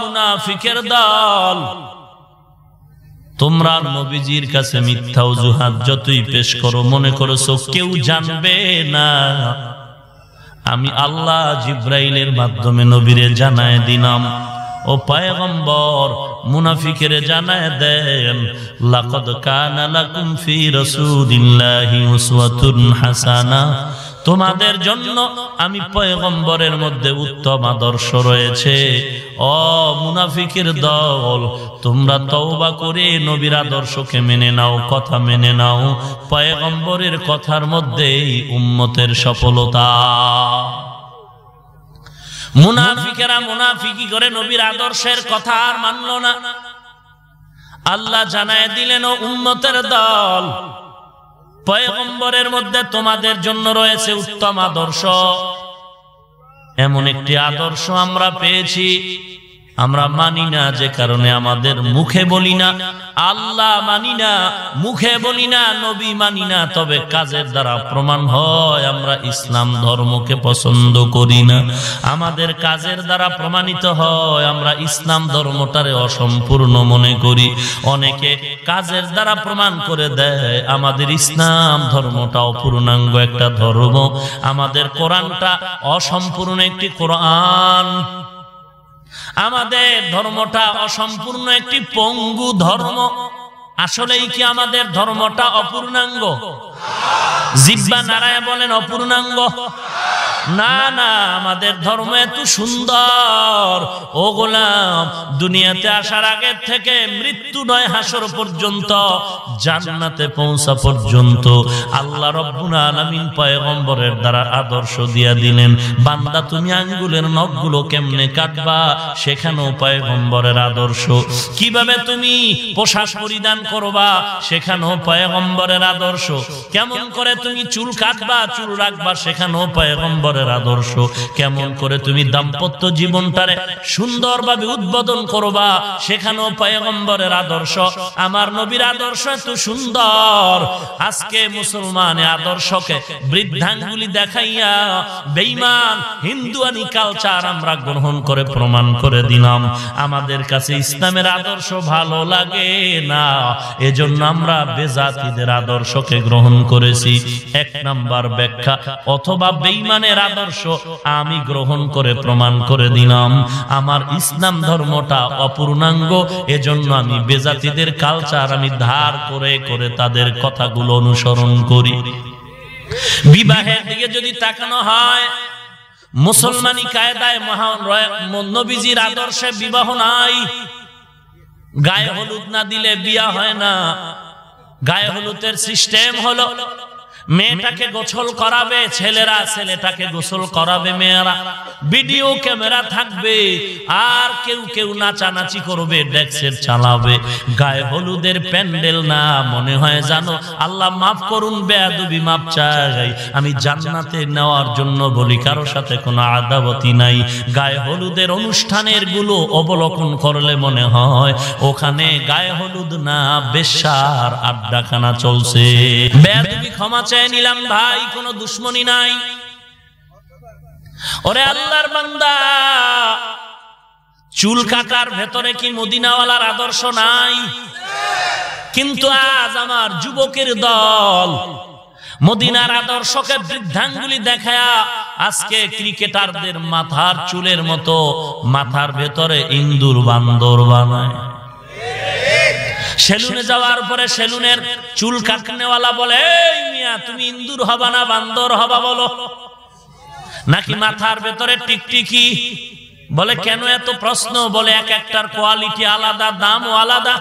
মুনাফিকের দল তোমরা নবীজির কাছে মিথ্যা অজুহাত যতই পেশ করো মনে করেছো কেউ জানবে না আমি আল্লাহ জিব্রাইলের মাধ্যমে নবীরে জানায় দিলাম ও পায়গম্বর মুনাফিকের জানায় দেন লাকদ কানা লাকুম ফি রাসূলিল্লাহি উসওয়াতুন হাসানা তোমাদের জন্য আমি পয়গম্বরের মধ্যে উত্তম আদর্শ রয়েছে অ মুনাফিকের দল তোমরা তওবা করে নবীর আদর্শকে মেনে নাও কথা মেনে নাও পয়গম্বরের কথার এই উম্মতের সফলতা মুনাফিকেরা মুনাফিকি করে নবীর আদর্শের কথা আর মানল না আল্লাহ জানায় দিলেন উম্মতের দল পয়গম্বরের মধ্যে তোমাদের জন্য রয়েছে উত্তম আদর্শ এমন একটি আদর্শ আমরা পেয়েছি আমরা মানি না যে কারণে আমাদের মুখে বলি না আল্লাহ মানি না মুখে বলি না নবী মানি না তবে কাজের দ্বারা প্রমাণ হয় আমরা ইসলাম ধর্মকে পছন্দ করি না আমাদের কাজের দ্বারা প্রমাণিত হয় আমরা ইসলাম ধর্মটারে অসম্পূর্ণ মনে করি অনেকে কাজের দ্বারা প্রমাণ করে দেয় আমাদের ইসলাম ধর্মটা অপূর্ণাঙ্গ একটা ধর্ম আমাদের কোরআনটা অসম্পূর্ণ একটি কোরআন আমাদের ধর্মটা অসম্পূর্ণ একটি পঙ্গু ধর্ম আসলেই কি আমাদের ধর্মটা অপূর্ণাঙ্গ জিব্বা নারায় বলেন অপূর্ণাঙ্গ না না আমাদের ধর্ম এত সুন্দর ও গোলাম দুনিয়াতে আসার আগের থেকে মৃত্যু নয় হাসর পর্যন্ত জান্নাতে পৌঁছা পর্যন্ত আল্লাহ রব্বুল পয়গম্বরের দ্বারা আদর্শ দিয়া দিলেন বান্দা তুমি আঙ্গুলের নখগুলো কেমনে কাটবা সেখানেও পয়গম্বরের আদর্শ কিভাবে তুমি পোশাক পরিধান করবা সেখানেও পয়গম্বরের আদর্শ কেমন করে তুমি চুল কাটবা চুল রাখবা সেখানেও পয়গম্বরের তোমাদের আদর্শ কেমন করে তুমি দাম্পত্য জীবনটারে সুন্দর ভাবে উদ্বোধন করবা সেখানেও পয়গম্বরের আদর্শ আমার নবীর আদর্শ এত সুন্দর আজকে মুসলমান আদর্শকে বৃদ্ধাঙ্গুলি দেখাইয়া বেইমান হিন্দুয়ানি কালচার আমরা গ্রহণ করে প্রমাণ করে দিলাম আমাদের কাছে ইসলামের আদর্শ ভালো লাগে না এজন্য আমরা বেজাতিদের আদর্শকে গ্রহণ করেছি এক নাম্বার ব্যাখ্যা অথবা বেইমানের আদর্শ আমি গ্রহণ করে প্রমাণ করে দিলাম আমার ইসলাম ধর্মটা অপূর্ণাঙ্গ এজন্য আমি বেজাতিদের কালচার আমি ধার করে করে তাদের কথাগুলো অনুসরণ করি বিবাহের দিকে যদি তাকানো হয় মুসলমানি কায়দায় নবীজির আদর্শে বিবাহ নাই গায়ে হলুদ না দিলে বিয়া হয় না গায়ে হলুদের সিস্টেম হলো মেয়েটাকে গোসল করাবে ছেলেরা ছেলেটাকে গোসল করাবে মেয়েরা ভিডিও ক্যামেরা থাকবে আর কেউ কেউ নাচানাচি করবে ডেক্সের চালাবে গায়ে হলুদের প্যান্ডেল না মনে হয় জানো আল্লাহ মাফ করুন বেয়াদুবি মাফ চাই আমি জান্নাতে নেওয়ার জন্য বলি কারো সাথে কোনো আদাবতি নাই গায়ে হলুদের অনুষ্ঠানের গুলো অবলোকন করলে মনে হয় ওখানে গায়ে হলুদ না বেশার আড্ডাখানা চলছে বেয়াদুবি ক্ষমা পৌঁছায় নিলাম ভাই কোনো দুশ্মনী নাই ওরে আল্লাহর বান্দা চুল কাটার ভেতরে কি মদিনাওয়ালার আদর্শ নাই কিন্তু আজ আমার যুবকের দল মদিনার আদর্শকে বৃদ্ধাঙ্গুলি দেখায় আজকে ক্রিকেটারদের মাথার চুলের মতো মাথার ভেতরে ইন্দুর বান্দর বানায় সেলুনে যাওয়ার পরে সেলুনের চুল কাটনেওয়ালা বলে মিয়া তুমি ইন্দুর হবা না বান্দর হবা বলো নাকি মাথার ভেতরে টিকটিকি বলে কেন এত প্রশ্ন বলে এক একটার কোয়ালিটি আলাদা দাম আলাদা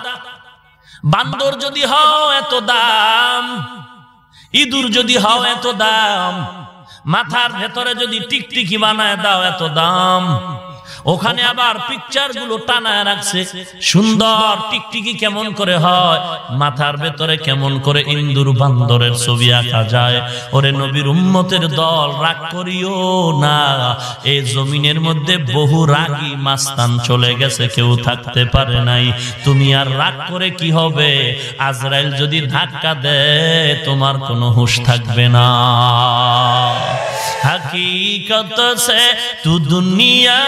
বান্দর যদি হও এত দাম ইঁদুর যদি হও এত দাম মাথার ভেতরে যদি টিকটিকি বানায় দাও এত দাম ওখানে আবার পিকচার গুলো টানায় রাখছে সুন্দর টিকটিকি কেমন করে হয় মাথার ভেতরে কেমন করে ইন্দুর বান্দরের ছবি আঁকা যায় ওরে নবীর উম্মতের দল রাগ করিও না এই জমিনের মধ্যে বহু রাগি মাস্তান চলে গেছে কেউ থাকতে পারে নাই তুমি আর রাগ করে কি হবে আজরাইল যদি ধাক্কা দেয় তোমার কোনো হুশ থাকবে না হকীকত সে তু দুনিয়া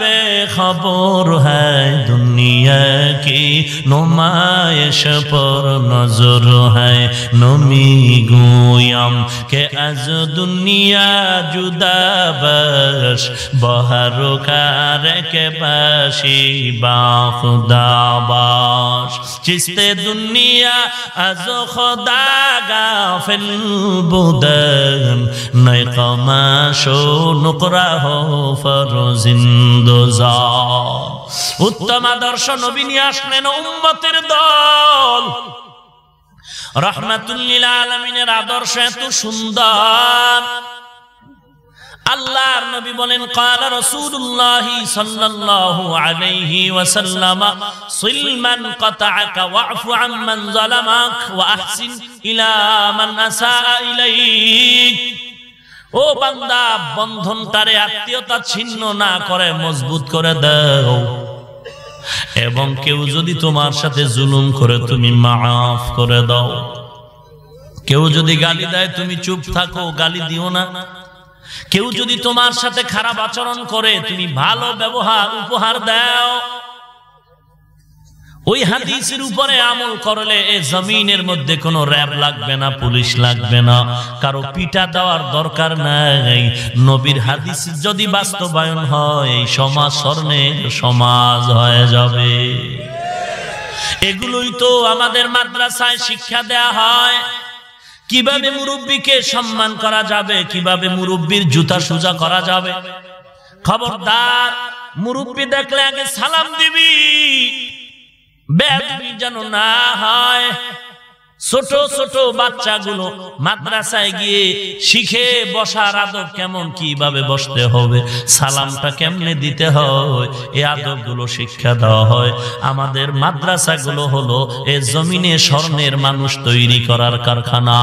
বে খবর হ্যাঁ দুনিয়া কি নুমায়শ পর নজর হ্যাঁ নমি গুয়াম কে আজ দুনিয়া জুদা বস বহার কারে কে বাসি বাস চিস্তে দুনিয়া আজ খদা গা ফেল বুদন নয় কমা শো উত্তম আদর্শ নবী নিয়ে আসলেন উন্মতের দল রহমাতুল্লিল আলমিনের আদর্শ এত সুন্দর আল্লাহর নবী বলেন قال رسول الله صلى الله عليه وسلم صل من قطعك واعف عمن ظلمك واحسن الى من اساء اليك ও বান্দা বন্ধন তারে আত্মীয়তা ছিন্ন না করে মজবুত করে দাও এবং কেউ যদি তোমার সাথে জুলুম করে তুমি মাফ করে দাও কেউ যদি গালি দেয় তুমি চুপ থাকো গালি দিও না কেউ যদি তোমার সাথে খারাপ আচরণ করে তুমি ভালো ব্যবহার উপহার দাও ওই হাদিসের উপরে আমল করলে এ জমিনের মধ্যে কোনো র্যাব লাগবে না পুলিশ লাগবে না কারো পিটা দেওয়ার দরকার নাই নবীর হাদিস যদি বাস্তবায়ন হয় এই সমাজ স্বর্ণের সমাজ হয়ে যাবে এগুলোই তো আমাদের মাদ্রাসায় শিক্ষা দেয়া হয় কিভাবে মুরব্বীকে সম্মান করা যাবে কিভাবে মুরব্বীর জুতা সোজা করা যাবে খবরদার মুরব্বী দেখলে আগে সালাম দিবি বেদবি যেন না হয় ছোট ছোট বাচ্চাগুলো মাদ্রাসায় গিয়ে শিখে বসার আদব কেমন কিভাবে বসতে হবে সালামটা কেমনে দিতে হয় এই আদবগুলো শিক্ষা দেওয়া হয় আমাদের মাদ্রাসাগুলো হলো এ জমিনে স্বর্ণের মানুষ তৈরি করার কারখানা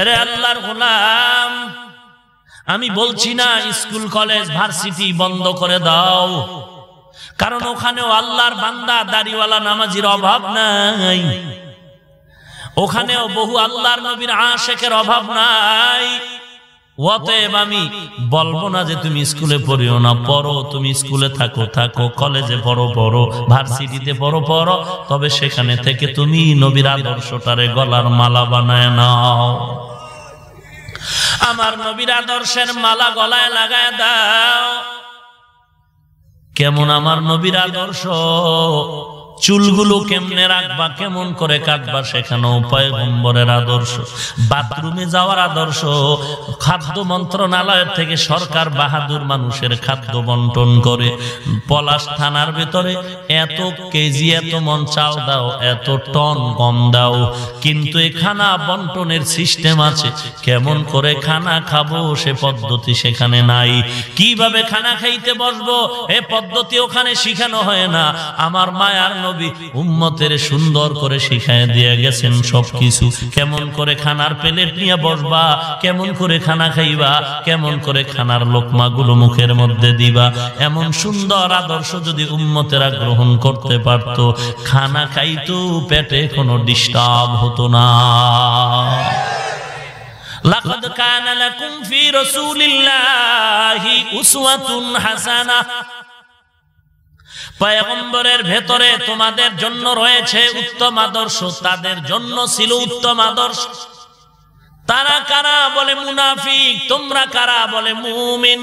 এরে আল্লাহর গোলাম আমি বলছি না স্কুল কলেজ ভার্সিটি বন্ধ করে দাও কারণ ওখানেও আল্লাহর বান্দা দাড়িওয়ালা নামাজির অভাব নাই ওখানেও বহু আল্লাহর নবীর আশেখের অভাব নাই অতএব আমি বলবো না যে তুমি স্কুলে পড়িও না পড়ো তুমি স্কুলে থাকো থাকো কলেজে পড়ো পড়ো ভার্সিটিতে পড়ো পড়ো তবে সেখানে থেকে তুমি নবীর আদর্শটারে গলার মালা বানায় নাও আমার নবীর আদর্শের মালা গলায় লাগায় দাও কেমন আমার নবীর আদর্শ চুলগুলো কেমনে রাখবা কেমন করে কাটবা সেখানে উপায় গম্বরের আদর্শ বাথরুমে যাওয়ার আদর্শ খাদ্য মন্ত্রণালয়ের থেকে সরকার বাহাদুর মানুষের খাদ্য বন্টন করে পলাশ থানার ভেতরে এত কেজি এত মন চাল দাও এত টন কম দাও কিন্তু এ খানা বন্টনের সিস্টেম আছে কেমন করে খানা খাবো সে পদ্ধতি সেখানে নাই কিভাবে খানা খাইতে বসবো এ পদ্ধতি ওখানে শিখানো হয় না আমার মায়ার নবী উম্মতের সুন্দর করে শিখায় দিয়ে গেছেন সবকিছু কেমন করে খানার প্লেট নিয়ে বসবা কেমন করে খানা খাইবা কেমন করে খানার লোকমা গুলো মুখের মধ্যে দিবা এমন সুন্দর আদর্শ যদি উম্মতেরা গ্রহণ করতে পারত খানা খাইতো পেটে কোনো ডিস্টার্ব হতো না لقد كان لكم في رسول الله أسوة حسنة পয়গম্বরের ভেতরে তোমাদের জন্য রয়েছে উত্তম আদর্শ তাদের জন্য ছিল উত্তম আদর্শ তারা কারা বলে মুনাফিক তোমরা কারা বলে মুমিন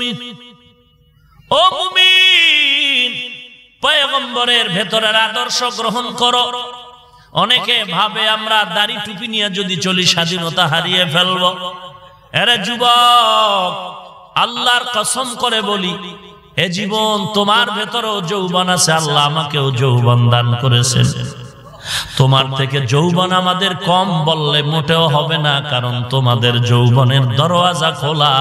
ও মুমিন পয়গম্বরের ভেতরের আদর্শ গ্রহণ করো অনেকে ভাবে আমরা দাড়ি টুপি নিয়ে যদি চলি স্বাধীনতা হারিয়ে ফেলব এরা যুবক আল্লাহর কসম করে বলি এ জীবন তোমার ভেতরেও যৌবন আছে আল্লাহ আমাকেও যৌবন দান করেছেন তোমার থেকে যৌবন আমাদের কম বললে মোটেও হবে না কারণ তোমাদের যৌবনের দরওয়াজা খোলা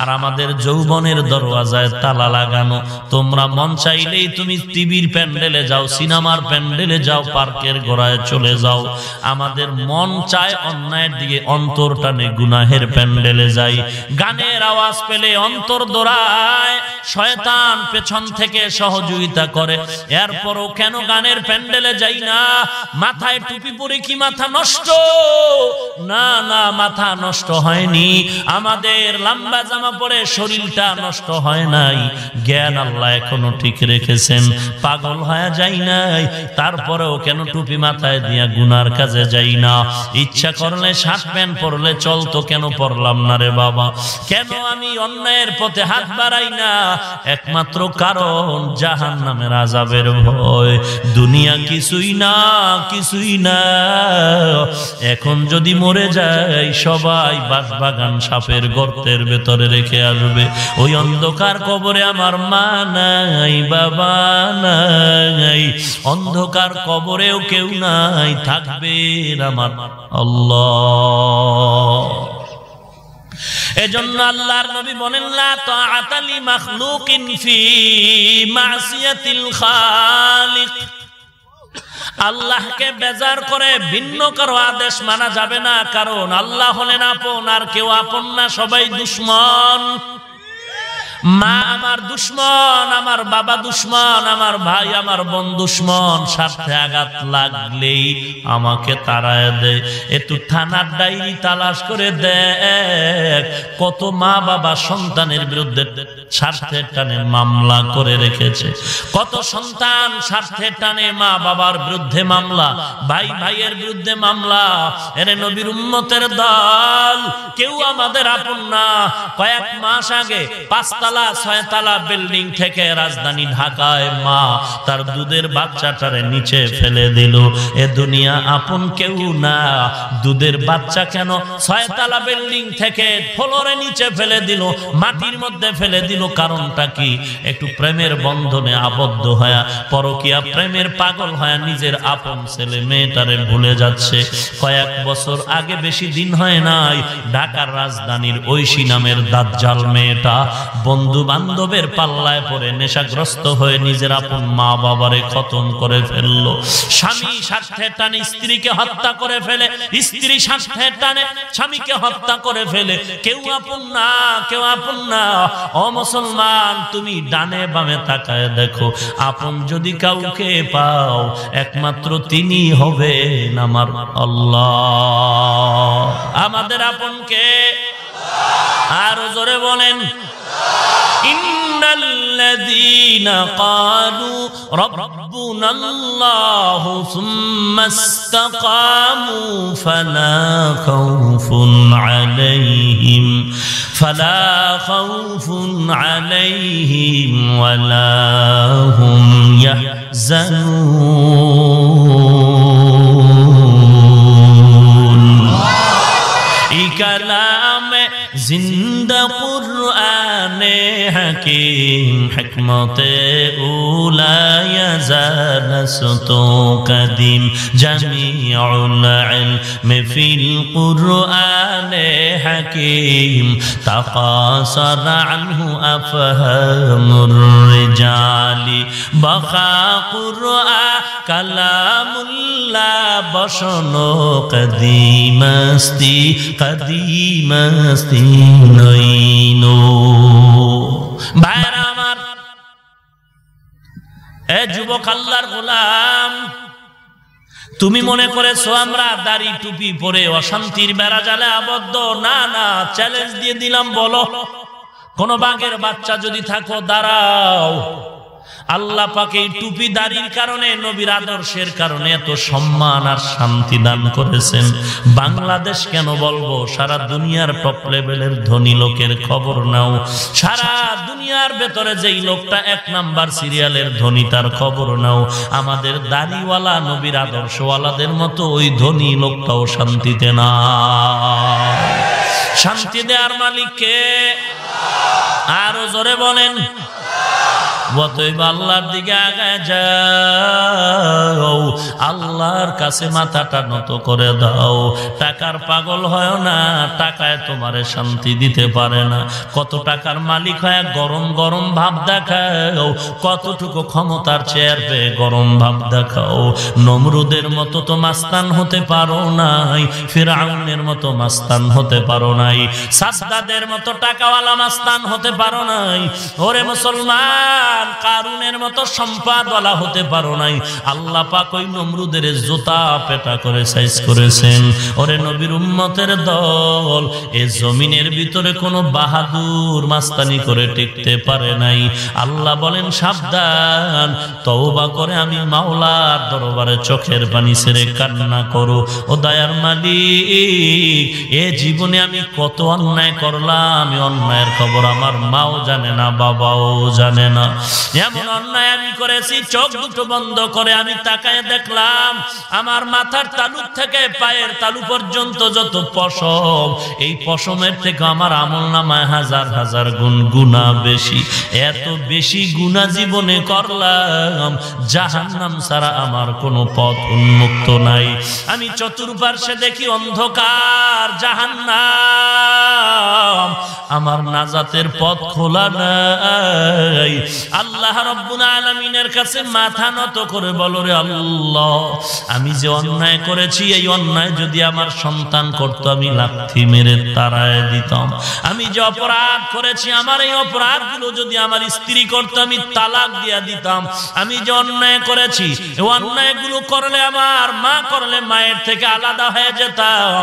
আর আমাদের যৌবনের দরওয়াজায় তালা লাগানো তোমরা মন চাইলেই তুমি টিভির প্যান্ডেলে যাও সিনেমার প্যান্ডেলে যাও পার্কের গোড়ায় চলে যাও আমাদের মন চায় অন্যায়ের দিকে অন্তর টানে গুনাহের প্যান্ডেলে যাই গানের আওয়াজ পেলে অন্তর দোড়ায় শয়তান পেছন থেকে সহযোগিতা করে এরপরও কেন গানের প্যান্ডেলে যাই না মাথায় টুপি পরে কি মাথা নষ্ট না না মাথা নষ্ট হয়নি আমাদের লম্বা জামা পরে শরীরটা নষ্ট হয় নাই জ্ঞান আল্লাহ এখনো ঠিক রেখেছেন পাগল হয়ে যাই নাই তারপরেও কেন টুপি মাথায় দিয়া গুনার কাজে যাই না ইচ্ছা করলে শার্ট প্যান্ট পরলে চলতো কেন পরলাম না রে বাবা কেন আমি অন্যায়ের পথে হাত বাড়াই না একমাত্র কারণ জাহান নামের আজাবের ভয় দুনিয়া কিছুই না কিছুই না এখন যদি মরে যায় সবাই বাগান সাপের গর্তের ভেতরে রেখে আসবে ওই অন্ধকার কবরে আমার মা নাই বাবা নাই অন্ধকার কবরেও কেউ নাই থাকবে আমার আল্লাহ এজন্য আল্লাহর নবী বলেন লা তাআতা লি মাখলুকিন ফি মাসিয়াতিল খালিক আল্লাহকে বেজার করে ভিন্ন কারো আদেশ মানা যাবে না কারণ আল্লাহ হলেন আপন আর কেউ আপন না সবাই দুশ্মন মা আমার দুশ্মন আমার বাবা দুশ্মন আমার ভাই আমার বোন দুশ্মন সাথে আঘাত লাগলেই আমাকে তারা দেয় একটু থানার ডাইরি তালাশ করে দেখ কত মা বাবা সন্তানের বিরুদ্ধে স্বার্থের টানে মামলা করে রেখেছে কত সন্তান স্বার্থের টানে মা বাবার বিরুদ্ধে মামলা ভাই ভাইয়ের বিরুদ্ধে মামলা এনে নবীর উন্নতের দল কেউ আমাদের আপন না কয়েক মাস আগে পাঁচটা তালা ছয় তালা বিল্ডিং থেকে রাজধানী ঢাকায় মা তার দুধের বাচ্চাটারে নিচে ফেলে দিল এ দুনিয়া আপন কেউ না দুধের বাচ্চা কেন ছয় তালা বিল্ডিং থেকে ফ্লোরে নিচে ফেলে দিল মাটির মধ্যে ফেলে দিল কারণটা কি একটু প্রেমের বন্ধনে আবদ্ধ হয়া পরকিয়া প্রেমের পাগল হয়া নিজের আপন ছেলে মেয়েটারে ভুলে যাচ্ছে কয়েক বছর আগে বেশি দিন হয় নাই ঢাকার রাজধানীর ঐশী নামের দাজ্জাল মেয়েটা বন্ধু বন্ধু বান্ধবের পাল্লায় পরে নেশাগ্রস্ত হয়ে নিজের আপন মা বাবারে খতম করে ফেলল স্বামী স্বার্থে টানে স্ত্রীকে হত্যা করে ফেলে স্ত্রী স্বার্থে টানে স্বামীকে হত্যা করে ফেলে কেউ আপন না কেউ আপন না ও মুসলমান তুমি ডানে বামে তাকায় দেখো আপন যদি কাউকে পাও একমাত্র তিনি হবেন আমার আল্লাহ আমাদের আপনকে আর জোরে الذين قالوا ربنا الله ثم استقاموا فلا خوف عليهم فلا خوف عليهم ولا هم يحزنون إكلام জিন্দা قرآن حكيم حكمة أولى يزال ستو قديم جميع العلم في القرآن حكيم تقاصر عنه أفهم الرجال بخا قرآن كلام لا بشن قديم استي قديم استي نينو আমার যুবক আল্লাহর গোলাম তুমি মনে করেছো আমরা দাড়ি টুপি পরে অশান্তির বেড়া জালে আবদ্ধ না না চ্যালেঞ্জ দিয়ে দিলাম বলো কোন বাঘের বাচ্চা যদি থাকো দাঁড়াও আল্লাহ পাকে টুপি দাঁড়ির কারণে নবীর আদর্শের কারণে এত সম্মান আর শান্তি দান করেছেন বাংলাদেশ কেন বলবো সারা দুনিয়ার টপ লেভেলের ধনী লোকের খবর নাও সারা দুনিয়ার ভেতরে যেই লোকটা এক নাম্বার সিরিয়ালের ধনী তার খবর নাও আমাদের দাঁড়িওয়ালা নবীর আদর্শওয়ালাদের মতো ওই ধনী লোকটাও শান্তিতে না শান্তি দেওয়ার মালিককে আরো জোরে বলেন আল্লাহর দিকে আল্লাহর কাছে মাথাটা নত করে দাও টাকার পাগল হয় না টাকায় তোমারে শান্তি দিতে পারে না কত টাকার মালিক হয় গরম গরম ভাব দেখাও কতটুকু ক্ষমতার চেয়ার পেয়ে গরম ভাব দেখাও নমরুদের মতো তো মাস্তান হতে পারো নাই ফের আগুনের মতো মাস্তান হতে পারো নাই সাদ্দাদের মতো টাকাওয়ালা মাস্তান হতে পারো নাই ওরে মুসলমান কারুনের মতো সম্পাদলা হতে পারো নাই আল্লাহ পাক ওই নমরুদের জুতা পেটা করে সাইজ করেছেন ওরে নবীর উম্মতের দল এ জমিনের ভিতরে কোনো বাহাদুর মাস্তানি করে টিকতে পারে নাই আল্লাহ বলেন সাবধান তওবা করে আমি মাওলার দরবারে চোখের পানি ছেড়ে কান্না করো ও দয়ার মালিক এ জীবনে আমি কত অন্যায় করলাম আমি অন্যায়ের খবর আমার মাও জানে না বাবাও জানে না যেমন অন্যায় আমি করেছি চোখ দুটো বন্ধ করে আমি তাকায় দেখলাম আমার মাথার তালুক থেকে পায়ের তালু পর্যন্ত যত পশম এই পশমের থেকে আমার আমল নামায় হাজার হাজার গুণ গুণা বেশি এত বেশি গুণা জীবনে করলাম নাম সারা আমার কোনো পথ উন্মুক্ত নাই আমি চতুর্পার্শ্বে দেখি অন্ধকার নাম আমার নাজাতের পথ খোলা নাই আল্লাহ রব্বুল আলমিনের কাছে মাথা নত করে বলো রে আল্লাহ আমি যে অন্যায় করেছি এই অন্যায় যদি আমার সন্তান করত আমি লাথি মেরে তারায় দিতাম আমি যে অপরাধ করেছি আমার এই অপরাধ গুলো যদি আমার স্ত্রী করত আমি তালাক দিয়া দিতাম আমি যে অন্যায় করেছি এই গুলো করলে আমার মা করলে মায়ের থেকে আলাদা হয়ে যেতাম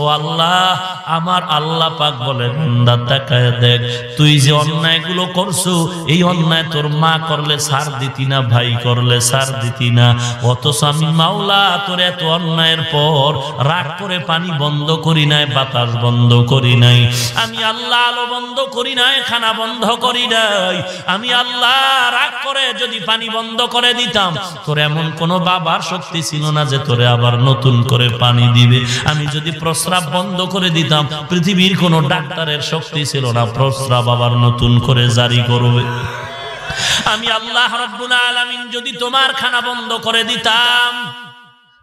ও আল্লাহ আমার আল্লাহ পাক বলে বান্দা তাকায় দেখ তুই যে অন্যায় গুলো করছো এই অন্যায় তোর মা করলে সার দিতি না ভাই করলে সার দিতি না অত আমি মাওলা তোর এত অন্যায়ের পর রাগ করে পানি বন্ধ করি নাই বাতাস বন্ধ করি নাই আমি আল্লাহ আলো বন্ধ করি নাই খানা বন্ধ করি নাই আমি আল্লাহ রাগ করে যদি পানি বন্ধ করে দিতাম তোর এমন কোনো বাবার শক্তি ছিল না যে তোরে আবার নতুন করে পানি দিবে আমি যদি প্রস্রাব বন্ধ করে দিতাম পৃথিবীর কোনো ডাক্তারের শক্তি ছিল না প্রস্রাব আবার নতুন করে জারি করবে আমি আল্লাহ রব্বুল আলামিন যদি তোমার খানা বন্ধ করে দিতাম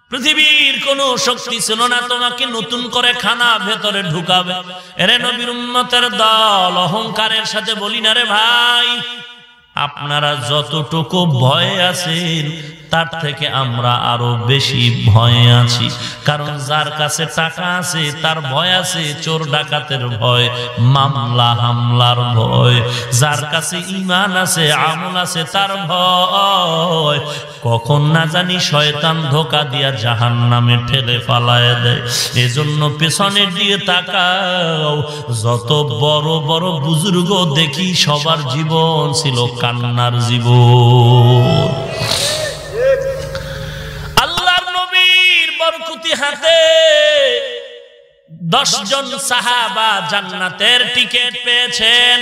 পৃথিবীর কোন শক্তি ছিল না তোমাকে নতুন করে খানা ভেতরে ঢুকাবে এরে নবীর উন্নতের দল অহংকারের সাথে বলি না রে ভাই আপনারা যতটুকু ভয় আছেন তার থেকে আমরা আরো বেশি ভয়ে আছি কারণ যার কাছে টাকা আছে তার ভয় আছে চোর ডাকাতের ভয় মামলা হামলার ভয় যার কাছে ইমান আছে আমল আছে তার ভয় কখন না জানি শয়তান ধোকা দিয়া জাহান নামে ঠেলে পালায় দেয় এজন্য পেছনে দিয়ে তাকাও যত বড় বড় বুজুর্গ দেখি সবার জীবন ছিল কান্নার জীবন বাতি হাতে দশ জন সাহাবা জান্নাতের টিকিট পেয়েছেন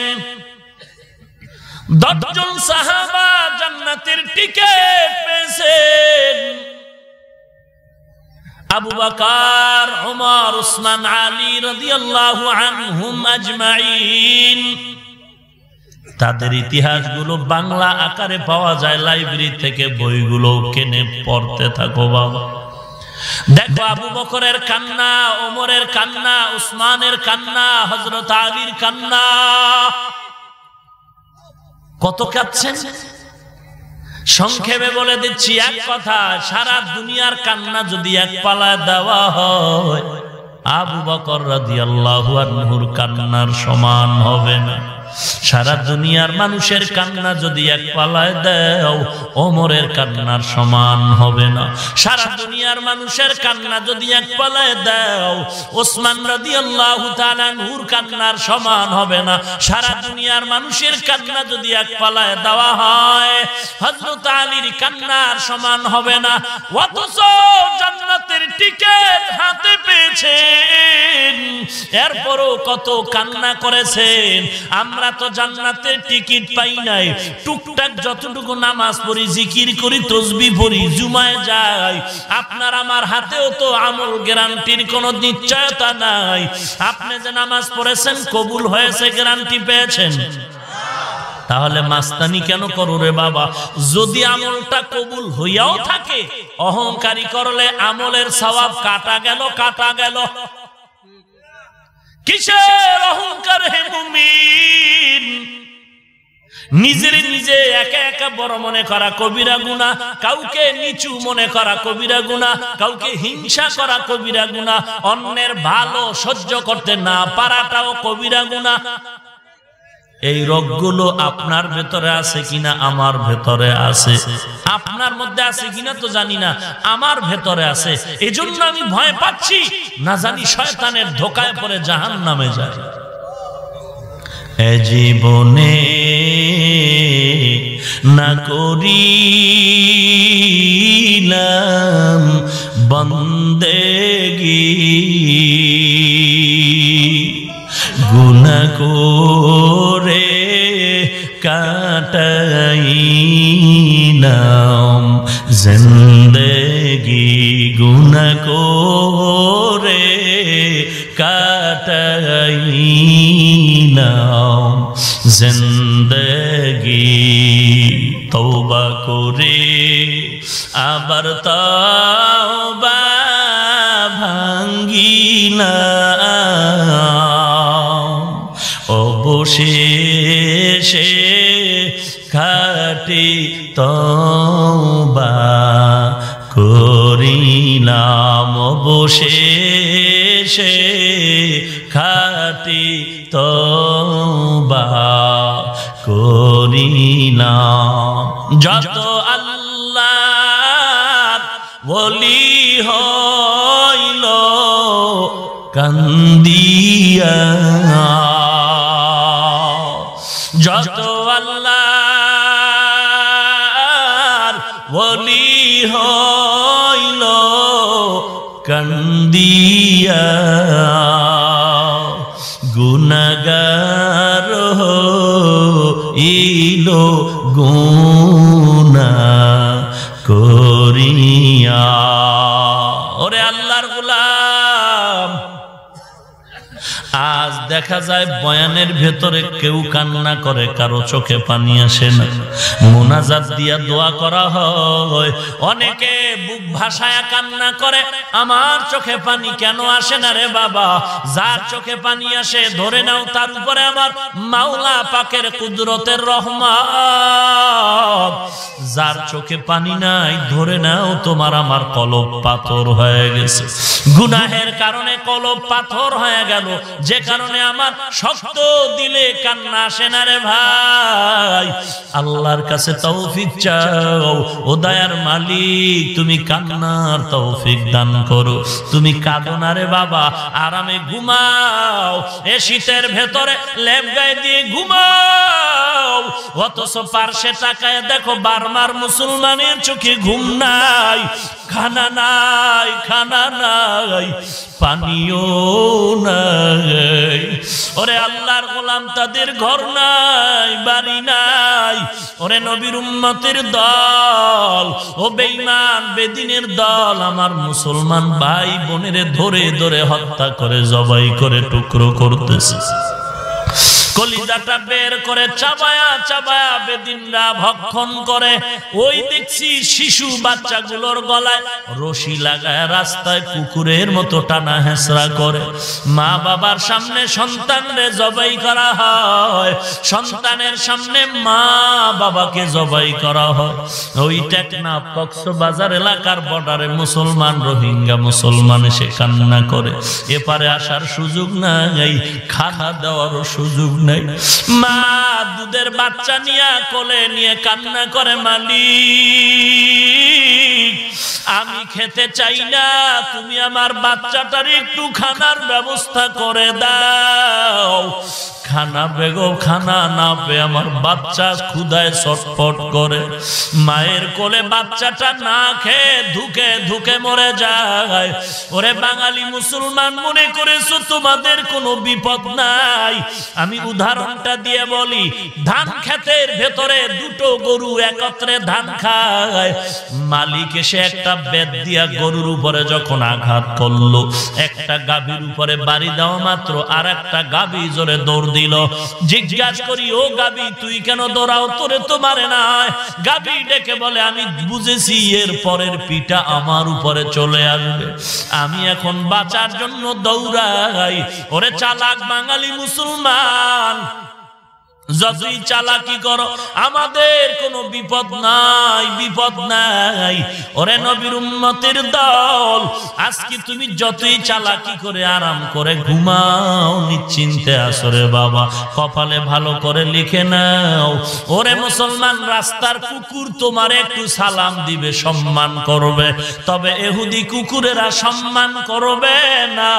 দশ জন সাহাবা জান্নাতের টিকিট পেয়েছেন আবু বাকার ওমর উসমান আলী রাদিয়াল্লাহু আনহুম আজমাইন তাদের ইতিহাসগুলো বাংলা আকারে পাওয়া যায় লাইব্রেরি থেকে বইগুলো কেনে পড়তে থাকো বাবা দেখো আবু বকরের কান্না ওমরের কান্না উসমানের কান্না হজরত আলীর কান্না কত কাঁদছেন সংক্ষেপে বলে দিচ্ছি এক কথা সারা দুনিয়ার কান্না যদি এক পালায় দেওয়া হয় আবু বকর রাদিয়াল্লাহু আনহুর কান্নার সমান হবে না সারা দুনিয়ার মানুষের কান্না যদি এক পালায় দেও অমরের কান্নার সমান হবে না সারা দুনিয়ার মানুষের কান্না যদি এক পালায় দেও ওসমান রাদি আল্লাহ তালানহুর কান্নার সমান হবে না সারা দুনিয়ার মানুষের কান্না যদি এক পালায় দেওয়া হয় হজরত আলীর কান্নার সমান হবে না অথচ জান্নাতের টিকেট হাতে পেয়েছেন এরপরও কত কান্না করেছেন আমরা আমরা তো জান্নাতে টিকিট পাই নাই টুকটাক যতটুকু নামাজ পড়ি জিকির করি তসবি পড়ি জুমায় যাই আপনার আমার হাতেও তো আমল গ্যারান্টির কোনো নিশ্চয়তা নাই আপনি যে নামাজ পড়েছেন কবুল হয়েছে গ্যারান্টি পেয়েছেন তাহলে মাস্তানি কেন করো রে বাবা যদি আমলটা কবুল হইয়াও থাকে অহংকারী করলে আমলের স্বভাব কাটা গেল কাটা গেল কিসের অহংকার হে মুমিন নিজের নিজে একা একা বড় মনে করা কবিরা গুণা কাউকে নিচু মনে করা কবিরা গুণা কাউকে হিংসা করা কবিরা গুণা অন্যের ভালো সহ্য করতে না পারাটাও কবিরা গুণা এই রোগগুলো আপনার ভেতরে আছে কিনা আমার ভেতরে আছে আপনার মধ্যে আছে কিনা তো জানি না আমার ভেতরে আছে জন্য আমি ভয় পাচ্ছি না জানি শয়তানের ধোকায় পরে জাহান নামে যায় জীবনে না করি বন্দেগী কাটাই নাম জিন্দগি গুনা করে কাটাই জিন্দগি তওবা করে আবার তা তবা করিলাম বসে খাটি তবা করিলাম যত আল্লাহ বলি হইল কান্দিয়া കന്തിയ দেখা যায় বয়ানের ভেতরে কেউ কান্না করে কারো চোখে পানি আসে না মোনাজাত দিয়া দোয়া করা হয় অনেকে বুক ভাষায় কান্না করে আমার চোখে পানি কেন আসে না রে বাবা যার চোখে পানি আসে ধরে নাও তার উপরে আমার মাওলা পাকের কুদরতের রহমান যার চোখে পানি নাই ধরে নাও তোমার আমার কলব পাথর হয়ে গেছে গুনাহের কারণে কলব পাথর হয়ে গেল যে কারণে আমার শক্ত দিলে কান্না আসে না রে ভাই আল্লাহর কাছে তৌফিক চাও ও দয়ার মালিক তুমি কান্নার তৌফিক দান করো তুমি কাঁদো না রে বাবা আরামে ঘুমাও এ শীতের ভেতরে লেপ গায়ে দিয়ে ঘুমাও অথচ পার্শ্বে টাকায় দেখো বারমার মুসলমানের চোখে ঘুম নাই খানা নাই খানা নাই পানীয় নাই ওরে আল্লাহর গোলাম তাদের ঘর নাই বাড়ি নাই ওরে নবীর উম্মতের দল ও বেঈমান বেদিনের দল আমার মুসলমান ভাই বোনের ধরে ধরে হত্যা করে জবাই করে টুকরো করতেছে কলিজাটা বের করে চাবায়া চাবায়া বেদিনরা ভক্ষণ করে ওই দেখছি শিশু বাচ্চাগুলোর গলায় রশি লাগায় রাস্তায় কুকুরের মতো টানা হেঁচড়া করে মা বাবার সামনে সন্তানরে জবাই করা হয় সন্তানের সামনে মা বাবাকে জবাই করা হয় ওই টেকনা পক্স বাজার এলাকার বর্ডারে মুসলমান রোহিঙ্গা মুসলমান সে কান্না করে এপারে আসার সুযোগ নাই খানা দেওয়ারও সুযোগ নাই মা দুধের বাচ্চা নিয়ে কোলে নিয়ে কান্না করে মালিক আমি খেতে চাই না তুমি আমার বাচ্চাটার একটু খানার ব্যবস্থা করে দাও খানা বেগো খানা না পেয়ে আমার বাচ্চা ক্ষুদায় ছটফট করে মায়ের কোলে বাচ্চাটা না খেয়ে ধুকে ধুকে মরে যায় ওরে বাঙালি মুসলমান মনে করেছ তোমাদের কোনো বিপদ নাই আমি উদাহরণটা দিয়ে বলি ধান খেতের ভেতরে দুটো গরু একত্রে ধান খায় মালিক এসে একটা বেদ দিয়া গরুর উপরে যখন আঘাত করলো একটা গাভীর উপরে বাড়ি দেওয়া মাত্র আর একটা গাভী জোরে দৌড় দিল জিজ্ঞাসা করি ও গাবি তুই কেন দৌড়াও তোরে তো মারে নাই গাবি ডেকে বলে আমি বুঝেছি এর পরের পিঠা আমার উপরে চলে আসবে আমি এখন বাঁচার জন্য দৌড়াই ওরে চালাক বাঙালি মুসলমান চালাকি করো আমাদের কোনো বিপদ নাই বিপদ নাই ওরে নবীর দল আজকে তুমি যতই চালাকি করে আরাম করে ঘুমাও নিশ্চিন্তে আসরে বাবা কপালে ভালো করে লিখে নাও ওরে মুসলমান রাস্তার কুকুর তোমার একটু সালাম দিবে সম্মান করবে তবে এহুদি কুকুরেরা সম্মান করবে না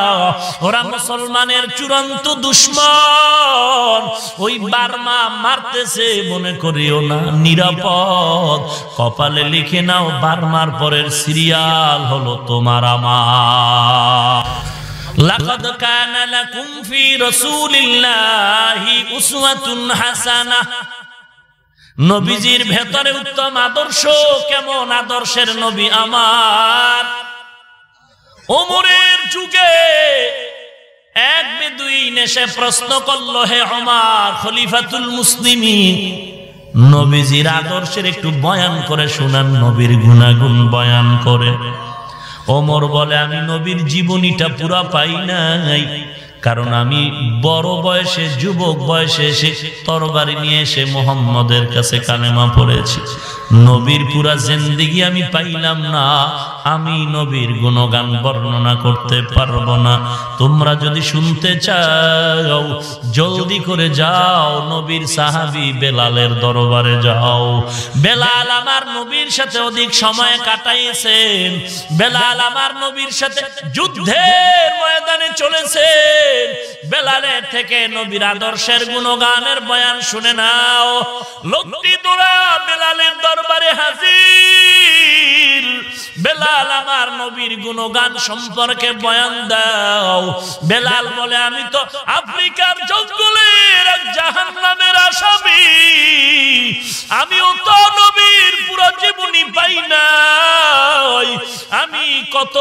ওরা মুসলমানের চূড়ান্ত দুশ্মন ওই বার মা মারতেছে মনে করিও না নিরাপদ কপালে লিখে নাও বারমার পরের সিরিয়াল হলো তোমার আমার لقد كان لكم في رسول الله নবীজির ভেতরে উত্তম আদর্শ কেমন আদর্শের নবী আমার ওমরের যুগে এক বেদুইন এসে প্রশ্ন করলো হে অমার খলিফাতুল মুসলিম নবীজির আদর্শের একটু বয়ান করে শুনান নবীর গুণাগুণ বয়ান করে ওমর বলে আমি নবীর জীবনীটা পুরা পাই নাই কারণ আমি বড় বয়সে যুবক বয়সে এসে তরবারি নিয়ে এসে মোহাম্মদের কাছে কানেমা পড়েছি নবীর পুরা জিন্দিগি আমি পাইলাম না আমি নবীর গুণগান বর্ণনা করতে পারবো না তোমরা যদি শুনতে চাও জলদি করে যাও নবীর সাহাবি বেলালের দরবারে যাও বেলাল আমার নবীর সাথে অধিক সময় কাটাইছেন বেলাল আমার নবীর সাথে যুদ্ধের ময়দানে চলেছেন বেলালের থেকে নবীর আদর্শের গুণগানের বয়ান শুনে নাও লোকটি তোরা বেলালের দর দরবারে হাজির বেলাল আমার নবীর গুণগান সম্পর্কে বয়ান দাও বেলাল বলে আমি তো আফ্রিকার জঙ্গলের জাহান নামের আসামি আমিও তো নবীর পুরো জীবনী পাই নাই আমি কত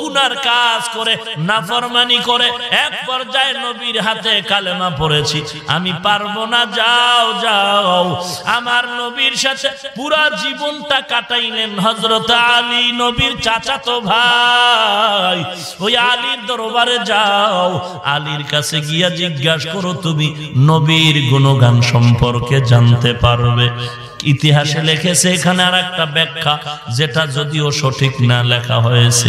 গুনার কাজ করে নাফরমানি করে এক পর্যায়ে নবীর হাতে কালেমা পড়েছি আমি পারবো না যাও যাও আমার নবীর সাথে পুরো পুরা জীবনটা কাটাইলেন হজরত আলী নবীর চাচা তো ভাই ওই আলীর দরবারে যাও আলীর কাছে গিয়া জিজ্ঞাসা করো তুমি নবীর গুণগান সম্পর্কে জানতে পারবে ইতিহাসে লিখেছে এখানে আর একটা ব্যাখ্যা যেটা যদিও সঠিক না লেখা হয়েছে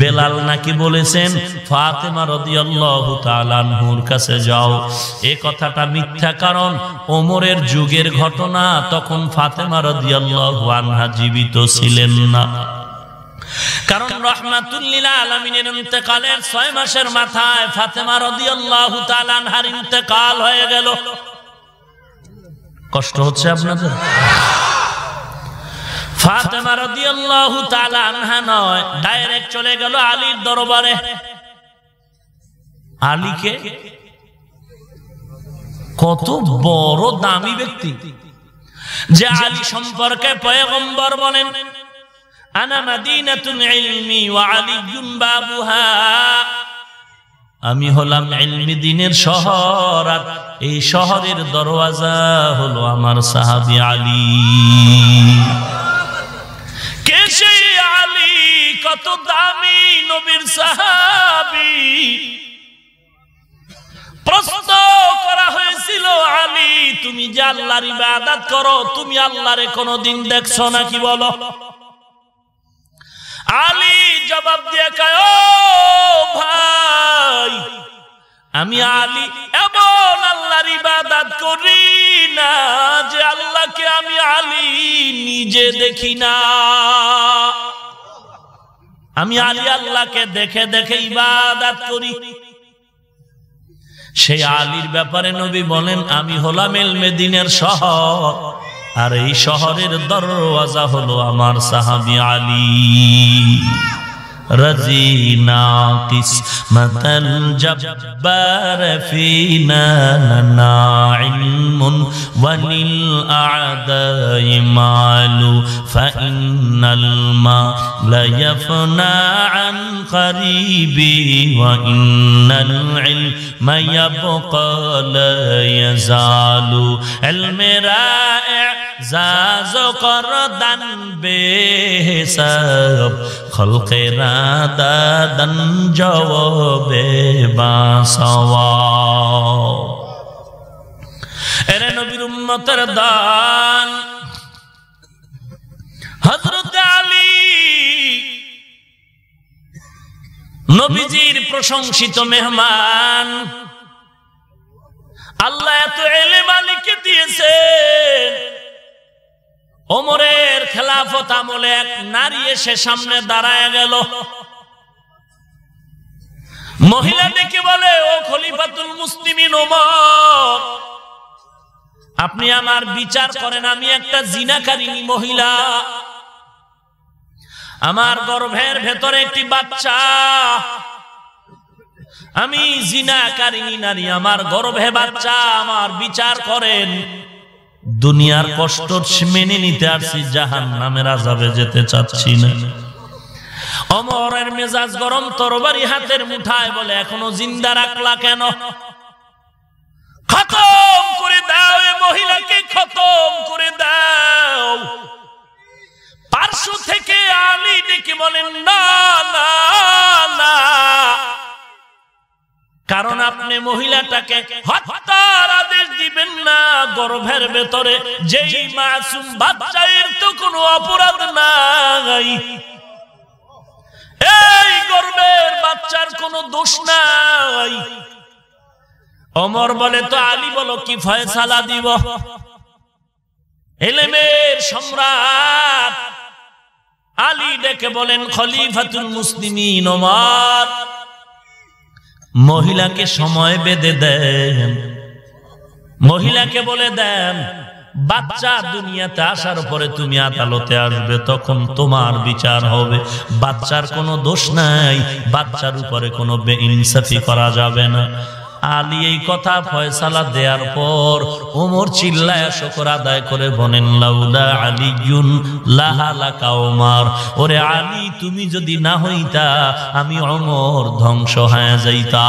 বেলাল নাকি বলেছেন ফাতেমা রদিয়াল্লাহু তাআলার কাছে যাও এ কথাটা মিথ্যা কারণ ওমরের যুগের ঘটনা তখন ফাতেমা রদিয়াল্লাহু আনহা জীবিত ছিলেন না কারণ রহমাতুল্লিলা আলমিনের ইন্তেকালের ছয় মাসের মাথায় ফাতেমা রদিয়াল্লাহু তাআলার ইন্তেকাল হয়ে গেল কষ্ট হচ্ছে আপনাদের ফাতেমা রাদিয়াল্লাহু তাআলা আনহা নয় ডাইরেক্ট চলে গেল আলীর দরবারে আলীকে কত বড় দামি ব্যক্তি যে আলী সম্পর্কে পয়গম্বর বলেন আনা মাদিনাতুন ইলমি ওয়া আলী বাবুহা আমি হলাম এলমি দিনের শহর আর এই শহরের দরওয়াজা হলো আমার সাহাবি আলী কে সেই আলী কত দামি নবীর সাহাবি প্রশ্ন করা হয়েছিল আলী তুমি যে আল্লাহর ইবাদত করো তুমি আল্লাহরে কোনোদিন দেখছো নাকি বলো আলী জবাব দিয়ে কায় ভাই আমি আলী এমন আল্লাহর ইবাদত করি না যে আল্লাহকে আমি আলী নিজে দেখি না আমি আলী আল্লাহকে দেখে দেখে ইবাদত করি সেই আলীর ব্যাপারে নবী বলেন আমি হলাম দিনের শহর আর এই শহরের দরওয়াজা হলো আমার সাহাবি আলী رضينا مثل الجبار فينا لنا علم وللأعداء مال فإن الماء ليفنى عن قريبي وإن العلم يبقى لا يزال علم رائع زاز به بحساب خلق رائع দন জবে নবীর উম্মতের দান হযরত আলী নবীজির প্রশংসিত মেহমান আল্লাহ এত এলে মালিককে দিয়েছে ওমরের খেলাফত আমলে এক নারী এসে সামনে দাঁড়ায় গেল মহিলা ডেকে বলে ও খলিফাতুল মুসলিমিন ওমর আপনি আমার বিচার করেন আমি একটা জিনাকারী মহিলা আমার গর্ভের ভেতরে একটি বাচ্চা আমি জিনাকারী নারী আমার গর্ভে বাচ্চা আমার বিচার করেন দুনিয়ার কষ্ট মেনে নিতে আসছি জাহান নামের আজাবে যেতে চাচ্ছি না অমরের মেজাজ গরম তরবারি হাতের মুঠায় বলে এখনো জিন্দা রাখলা কেন খতম করে দাও এ মহিলাকে খতম করে দাও পার্শ্ব থেকে আলী ডেকে বলেন না না না কারণ আপনি মহিলাটাকে হত্যার আদেশ দিবেন না গর্ভের ভেতরে যেই মাসুম বাচ্চায়ের তো কোনো অপরাধ নাই এই গর্ভের বাচ্চার কোনো দোষ নাই অমর বলে তো আলী বলো কি ফয়সালা দিব এলেমের সম্রাট আলী ডেকে বলেন খলিফাতুল মুসলিমিন অমর মহিলাকে সময় বেঁধে দেন মহিলাকে বলে দেন বাচ্চা দুনিয়াতে আসার পরে তুমি আদালতে আসবে তখন তোমার বিচার হবে বাচ্চার কোনো দোষ নাই বাচ্চার উপরে কোনো বে করা যাবে না আলী এই কথা ফয়সালা দেওয়ার পর ওমর চিল্লায় শকর আদায় করে বনেন লাউলা আলী জুন লাহালা কাউমার ওরে আলী তুমি যদি না হইতা আমি অমর ধ্বংস হয়ে যাইতা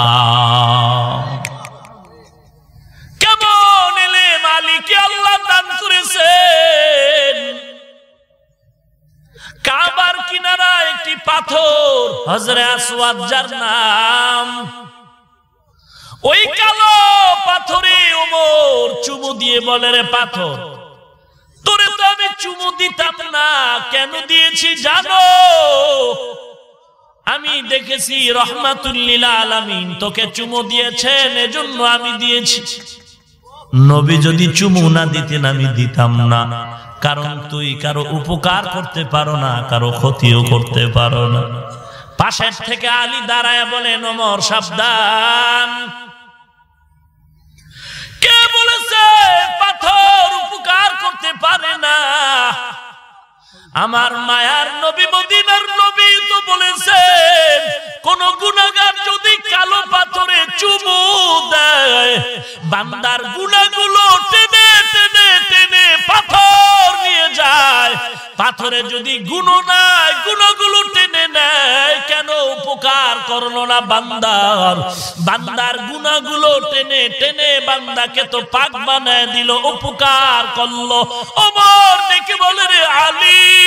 কিনারা একটি পাথর হজরে আসওয়াদ যার নাম ওই কালো পাথরে ওমর চুমু দিয়ে বলে রে পাথর তোরে তো আমি চুমু দিতাম না কেন দিয়েছি জানো আমি দেখেছি রহমাতুল্লিল আলামিন তোকে চুমু দিয়েছেন এজন্য আমি দিয়েছি নবী যদি চুমু না দিতেন আমি দিতাম না কারণ তুই কারো উপকার করতে পারো না কারো ক্ষতিও করতে পারো না পাশের থেকে আলী দাঁড়ায় বলে নমর সাবধান সে পাথর উপকার করতে পারে না আমার মায়ার নবী মদিনার নবী তো বলেছেন কোন গুণাগার যদি কালো পাথরে চুমু দেয় বান্দার গুণাগুলো টেনে টেনে টেনে পাথর নিয়ে যায় পাথরে যদি গুণ নাই গুণগুলো টেনে নেয় কেন উপকার করলো না বান্দার বান্দার গুণাগুলো টেনে টেনে বান্দাকে তো পাক বানায় দিল উপকার করলো অমর নাকি বলে রে আলী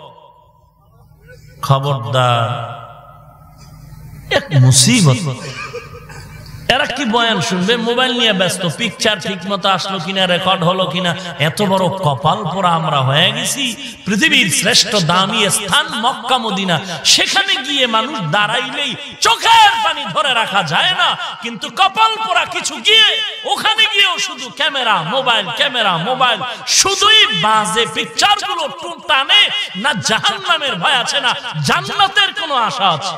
খবরদার এক মুসিবত এরা কি বয়ান শুনবে মোবাইল নিয়ে ব্যস্ত পিকচার ঠিক মতো আসলো কিনা রেকর্ড হলো কিনা এত বড় কপাল আমরা হয়ে গেছি পৃথিবীর শ্রেষ্ঠ দামি স্থান মক্কা মদিনা সেখানে গিয়ে মানুষ দাঁড়াইলেই চোখের পানি ধরে রাখা যায় না কিন্তু কপাল পোড়া কিছু গিয়ে ওখানে গিয়েও শুধু ক্যামেরা মোবাইল ক্যামেরা মোবাইল শুধুই বাজে পিকচার পিকচারগুলো টানে না নামের ভয় আছে না জান্নাতের কোনো আশা আছে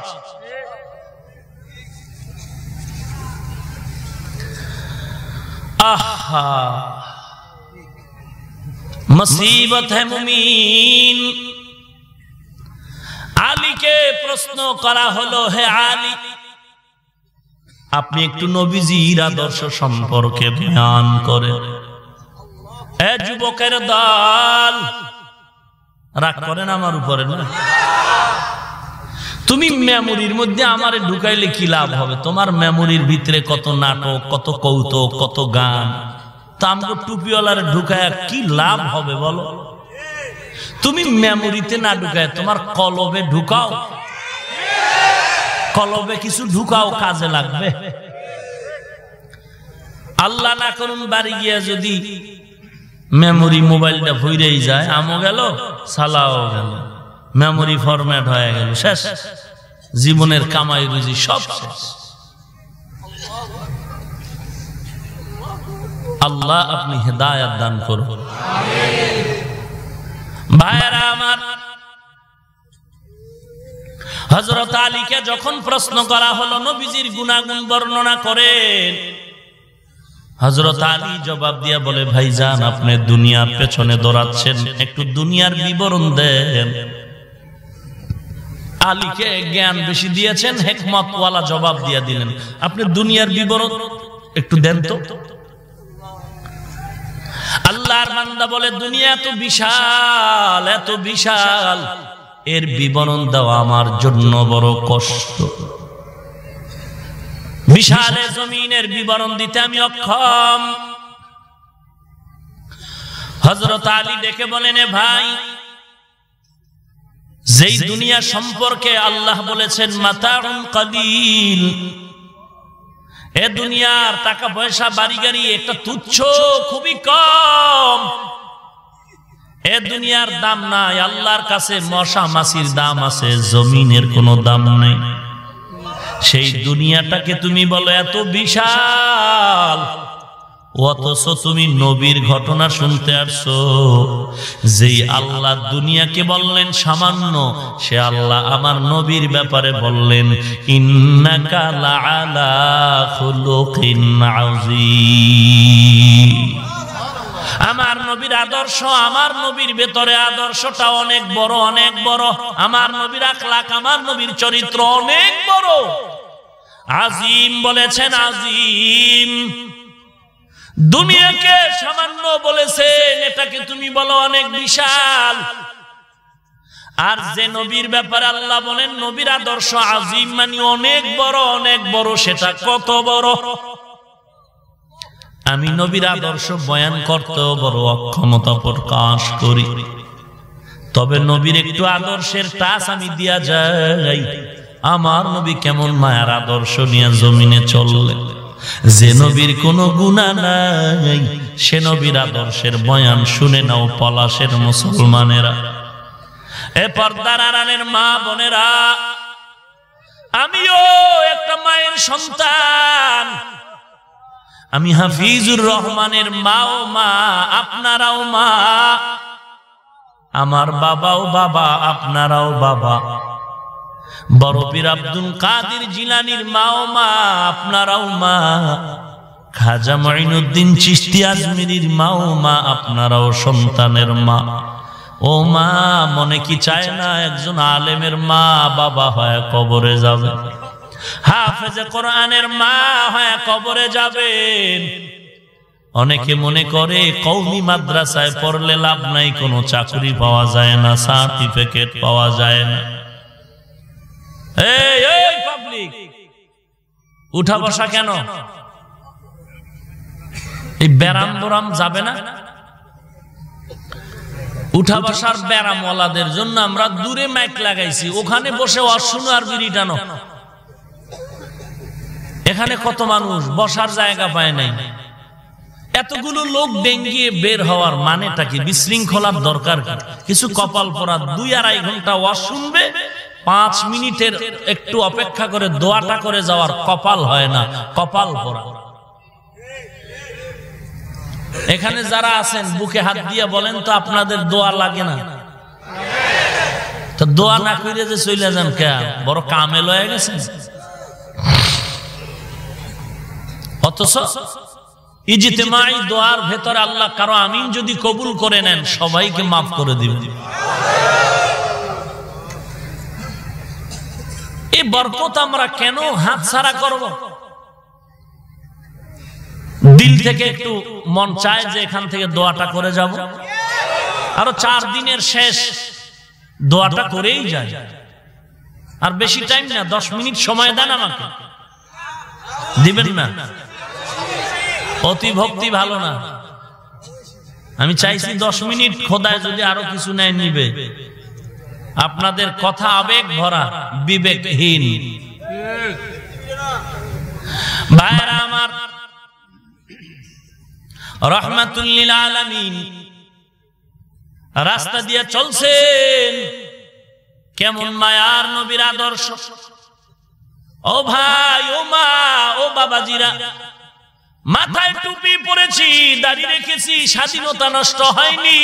মসিবত मुसीबत है मुमीन আলীকে প্রশ্ন করা হলো হে আলী আপনি একটু নবীজির আদর্শ সম্পর্কে জ্ঞান করেন এ যুবকের দল রাগ করেন আমার উপরে না তুমি মেমোরির মধ্যে আমারে ঢুকাইলে কি লাভ হবে তোমার মেমোরির ভিতরে কত নাটক কত কৌতুক কত গান তা আমাকে টুপিওয়ালারে ঢুকায় কি লাভ হবে বলো তুমি মেমোরিতে না ঢুকায় তোমার কলবে ঢুকাও কলবে কিছু ঢুকাও কাজে লাগবে আল্লাহ না করুন বাড়ি গিয়ে যদি মেমোরি মোবাইলটা ভইরেই যায় আমও গেল সালাও গেল মেমোরি ফরম্যাট হয়ে গেল শেষ জীবনের কামাই রুজি সব শেষ আল্লাহ আপনি হেদায়াত দান করুন ভাইরা আমার হজরত আলীকে যখন প্রশ্ন করা হলো নবীজির গুণাগুণ বর্ণনা করেন হজরত আলী জবাব দিয়া বলে ভাইজান আপনি দুনিয়ার পেছনে দৌড়াচ্ছেন একটু দুনিয়ার বিবরণ দেন আলীকে জ্ঞান বেশি দিয়েছেন হেকমতওয়ালা জবাব দিয়ে দিলেন আপনি দুনিয়ার বিবরণ একটু দেন তো আল্লাহর বান্দা বলে দুনিয়া এত বিশাল এত বিশাল এর বিবরণ দেওয়া আমার জন্য বড় কষ্ট বিশাল জমিনের বিবরণ দিতে আমি অক্ষম হজরত আলী ডেকে বলেন ভাই যেই দুনিয়া সম্পর্কে আল্লাহ বলেছেন মাতাউন কালিল এ দুনিয়ার টাকা পয়সা বাড়ি গাড়ি একটা তুচ্ছ খুবই কম এ দুনিয়ার দাম নাই আল্লাহর কাছে মশা মাসির দাম আছে জমিনের কোনো দাম নেই সেই দুনিয়াটাকে তুমি বলো এত বিশাল অথচ তুমি নবীর ঘটনা শুনতে আসছো যেই আল্লাহ দুনিয়াকে বললেন সামান্য সে আল্লাহ আমার নবীর ব্যাপারে বললেন আমার নবীর আদর্শ আমার নবীর ভেতরে আদর্শটা অনেক বড় অনেক বড় আমার নবীর আখলাক আমার নবীর চরিত্র অনেক বড় আজিম বলেছেন আজিম দুনিয়াকে সামান্য বলেছেন এটাকে তুমি বলো অনেক বিশাল আর যে নবীর ব্যাপারে আল্লাহ বলেন নবীর আদর্শ আজিম মানে অনেক বড় অনেক বড় সেটা কত বড় আমি নবীর আদর্শ বয়ান করতে বড় অক্ষমতা প্রকাশ করি তবে নবীর একটু আদর্শের টাচ আমি দিয়া যাই আমার নবী কেমন মায়ার আদর্শ নিয়ে জমিনে চললেন যে নবীর কোনো গুণা নাই সে নবীর আদর্শের বয়ান শুনে নাও পলাশের মুসলমানেরা এ পর্দার আড়ালের মা বোনেরা আমিও একটা মায়ের সন্তান আমি হাফিজুর রহমানের মাও মা আপনারাও মা আমার বাবাও বাবা আপনারাও বাবা বরফির আব্দুল কাদের জিলানির মাও মা আপনারাও মা খাজা মাইনুদ্দিন চিস্তি আজমিরির মাও মা আপনারাও সন্তানের মা ও মা মনে কি চায় না একজন আলেমের মা বাবা হয় কবরে যাবে হাফেজে কোরআনের মা হয় কবরে যাবেন অনেকে মনে করে কৌমি মাদ্রাসায় পড়লে লাভ নাই কোনো চাকরি পাওয়া যায় না সার্টিফিকেট পাওয়া যায় না উঠা বসা কেন এই ব্যারাম বোরাম যাবে না উঠা বসার ব্যারামওয়ালাদের জন্য আমরা দূরে ম্যাক লাগাইছি ওখানে বসে অশুন আর বিড়িটানো এখানে কত মানুষ বসার জায়গা পায় নাই এতগুলো লোক ডেঙ্গিয়ে বের হওয়ার মানেটা কি বিশৃঙ্খলার দরকার কিছু কপাল পরা দুই আড়াই ঘন্টা ওয়াশ শুনবে পাঁচ মিনিটের একটু অপেক্ষা করে দোয়াটা করে যাওয়ার কপাল হয় না কপাল ভরা এখানে যারা আছেন বুকে হাত দিয়ে বলেন তো আপনাদের দোয়া লাগে না তো দোয়া না করে যে চলে যান কে বড় কামে লয়ে গেছেন অথচ ইজিতেমাই দোয়ার ভেতরে আল্লাহ কারো আমিন যদি কবুল করে নেন সবাইকে মাফ করে দিবেন বরকত আমরা কেন হাত ছাড়া করব দিল থেকে একটু মন চায় যে এখান থেকে দোয়াটা করে যাব আরো চার দিনের শেষ দোয়াটা করেই যায় আর বেশি টাইম না দশ মিনিট সময় দেন আমাকে দিবেন না অতি ভক্তি ভালো না আমি চাইছি দশ মিনিট খোদায় যদি আরো কিছু নেয় নিবে আপনাদের কথা আবেগ ভরা বিবেকহীন ভাইরা আমার রহমাতুল্লিল আলামিন রাস্তা দিয়ে চলছেন কেমন মায়ার নবীর আদর্শ ও ভাই ও মা ও বাবাজিরা মাথায় টুপি পরেছি দাঁড়িয়ে রেখেছি স্বাধীনতা নষ্ট হয়নি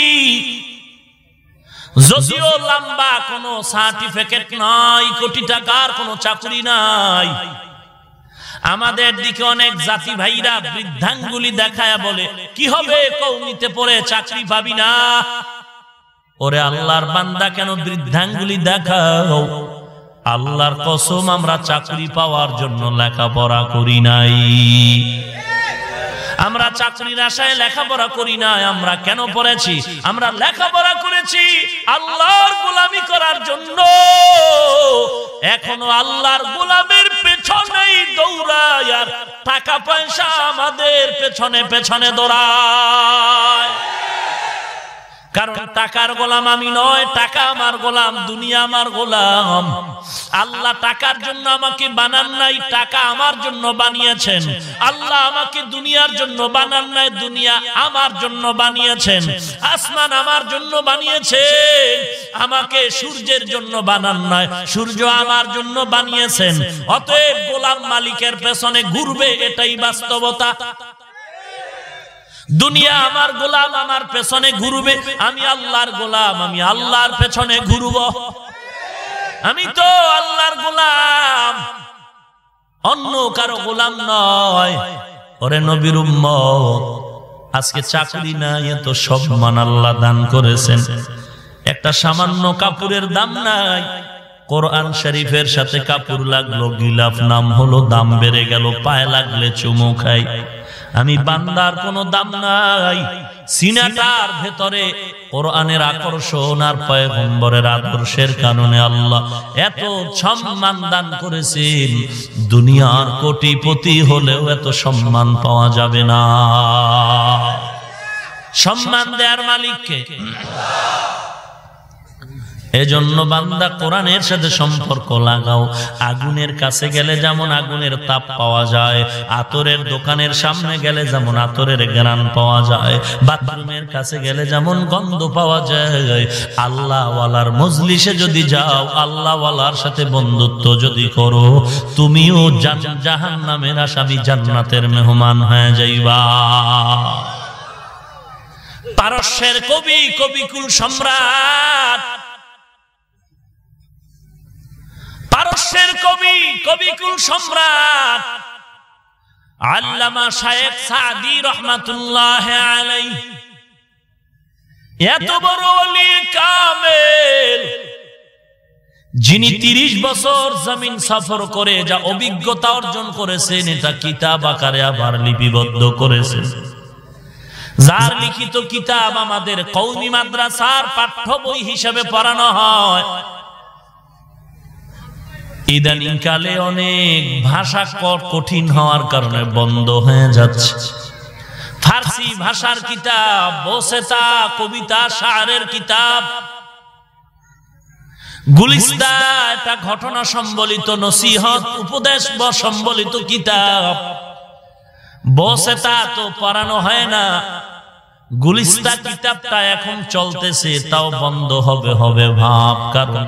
যদিও লম্বা কোন সার্টিফিকেট নাই কোটি টাকার কোন চাকরি নাই আমাদের দিকে অনেক জাতি ভাইরা বৃদ্ধাঙ্গুলি দেখায় বলে কি হবে কৌমিতে পড়ে চাকরি পাবি না ওরে আল্লাহর বান্দা কেন বৃদ্ধাঙ্গুলি দেখাও আল্লাহর কসম আমরা চাকরি পাওয়ার জন্য লেখাপড়া করি নাই আমরা চাকরির আশায় লেখাপড়া করি না আমরা কেন পড়েছি আমরা লেখাপড়া করেছি আল্লাহর গোলামি করার জন্য এখনো আল্লাহর গোলামের পেছনেই দৌড়ায় আর টাকা পয়সা আমাদের পেছনে পেছনে দৌড়ায় কারণ টাকার গোলাম আমি নয় টাকা আমার গোলাম দুনিয়া আমার গোলাম আল্লাহ টাকার জন্য আমাকে বানান নাই টাকা আমার জন্য বানিয়েছেন আল্লাহ আমাকে দুনিয়ার জন্য বানান নাই দুনিয়া আমার জন্য বানিয়েছেন আসমান আমার জন্য বানিয়েছে আমাকে সূর্যের জন্য বানান নাই সূর্য আমার জন্য বানিয়েছেন অতএব গোলাম মালিকের পেছনে ঘুরবে এটাই বাস্তবতা দুনিয়া আমার গোলাম আমার পেছনে ঘুরবে আমি আল্লাহর গোলাম আমি আল্লাহর পেছনে ঘুরব আমি তো আল্লাহর গোলাম অন্য কারো গোলাম নয় ওরে নবীর আজকে চাকরি নাই এত সম্মান আল্লাহ দান করেছেন একটা সামান্য কাপড়ের দাম নাই কোরআন শরীফের সাথে কাপড় লাগলো গিলাফ নাম হলো দাম বেড়ে গেল পায়ে লাগলে চুমু খাই আমি বান্দার কোনো দাম নাই সিনাটার ভেতরে কোরআনের আকর্ষণ আর পয়গম্বরের আদর্শের কারণে আল্লাহ এত সম্মান দান করেছেন দুনিয়ার কোটিপতি হলেও এত সম্মান পাওয়া যাবে না সম্মান দেয়ার মালিককে এজন্য বান্দা কোরআনের সাথে সম্পর্ক লাগাও আগুনের কাছে গেলে যেমন আগুনের তাপ পাওয়া যায় আতরের দোকানের সামনে গেলে যেমন আতরের গ্রান পাওয়া যায় বাথরুমের কাছে গেলে যেমন গন্ধ পাওয়া যায় আল্লাহওয়ালার মজলিসে যদি যাও আল্লাহওয়ালার সাথে বন্ধুত্ব যদি করো তুমিও জাহান নামের আসামি জান্নাতের মেহমান হয়ে যাইবা পারস্যের কবি কবিকুল সম্রাট বিশ্বের কবি কবিকুল সম্রাট আল্লামা সাহেব সাদি রহমাতুল্লাহ আলাই এত বড় অলি কামেল যিনি ৩০ বছর জমিন সফর করে যা অভিজ্ঞতা অর্জন করেছেন এটা কিতাব আকারে আবার লিপিবদ্ধ করেছে যার লিখিত কিতাব আমাদের কৌমি মাদ্রাসার পাঠ্য বই হিসেবে পড়ানো হয় ইদানিংকালে অনেক ভাষা কঠিন হওয়ার কারণে বন্ধ হয়ে যাচ্ছে ফার্সি ভাষার কিতাব বসেতা কবিতা সারের কিতাব ঘটনা সম্বলিত উপদেশ সম্বলিত কিতাব তো পড়ানো হয় না এখন চলতেছে তাও বন্ধ হবে হবে ভাব কারণ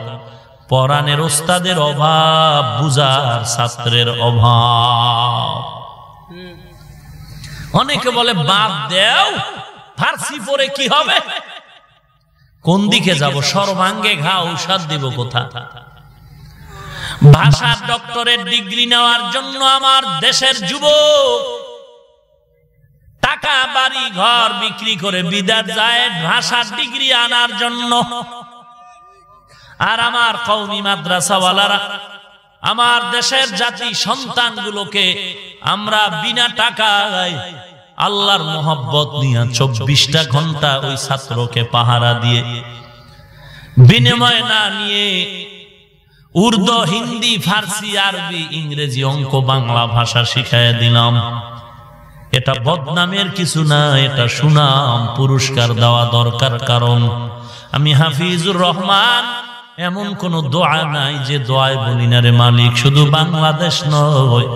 পরাণের ওস্তাদের অভাব বুজার ছাত্রের অভাব অনেকে বলে বাদ দেও ফার্সি পরে কি হবে কোন দিকে যাব সর্বাঙ্গে ঘা ঔষধ দিব কোথা ভাষার ডক্টরের ডিগ্রি নেওয়ার জন্য আমার দেশের যুব টাকা বাড়ি ঘর বিক্রি করে বিদ্যার যায় ভাষার ডিগ্রি আনার জন্য আর আমার কৌমি মাদ্রাসাওয়ালারা আমার দেশের জাতি সন্তানগুলোকে আমরা বিনা টাকায় আল্লাহর মোহব্বত নিয়ে চব্বিশটা ঘন্টা ওই ছাত্রকে পাহারা দিয়ে বিনিময় না নিয়ে উর্দু হিন্দি ফার্সি আরবি ইংরেজি অঙ্ক বাংলা ভাষা শিখাই দিলাম এটা বদনামের কিছু না এটা সুনাম পুরস্কার দেওয়া দরকার কারণ আমি হাফিজুর রহমান এমন কোন দোয়া নাই যে দোয়ায় রে মালিক শুধু বাংলাদেশ নয়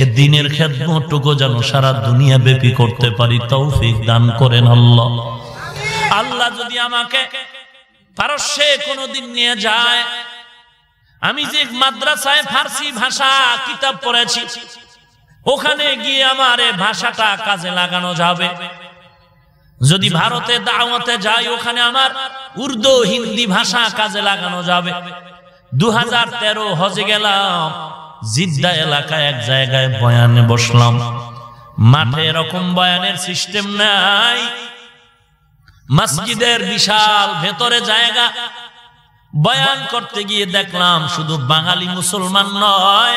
এ দিনের খেদমটুকু যেন সারা দুনিয়া ব্যাপী করতে পারি তৌফিক দান করেন আল্লাহ আল্লাহ যদি আমাকে পারস্যে কোনোদিন নিয়ে যায় আমি যে মাদ্রাসায় ফার্সি ভাষা কিতাব পড়েছি ওখানে গিয়ে আমার এ ভাষাটা কাজে লাগানো যাবে যদি ভারতে দাওয়াতে যাই ওখানে আমার উর্দু হিন্দি ভাষা কাজে লাগানো যাবে দু হাজার হজে গেলাম জিদ্দা এলাকায় এক জায়গায় বয়ানে বসলাম মাঠে এরকম বয়ানের সিস্টেম নাই মসজিদের বিশাল ভেতরে জায়গা বয়ান করতে গিয়ে দেখলাম শুধু বাঙালি মুসলমান নয়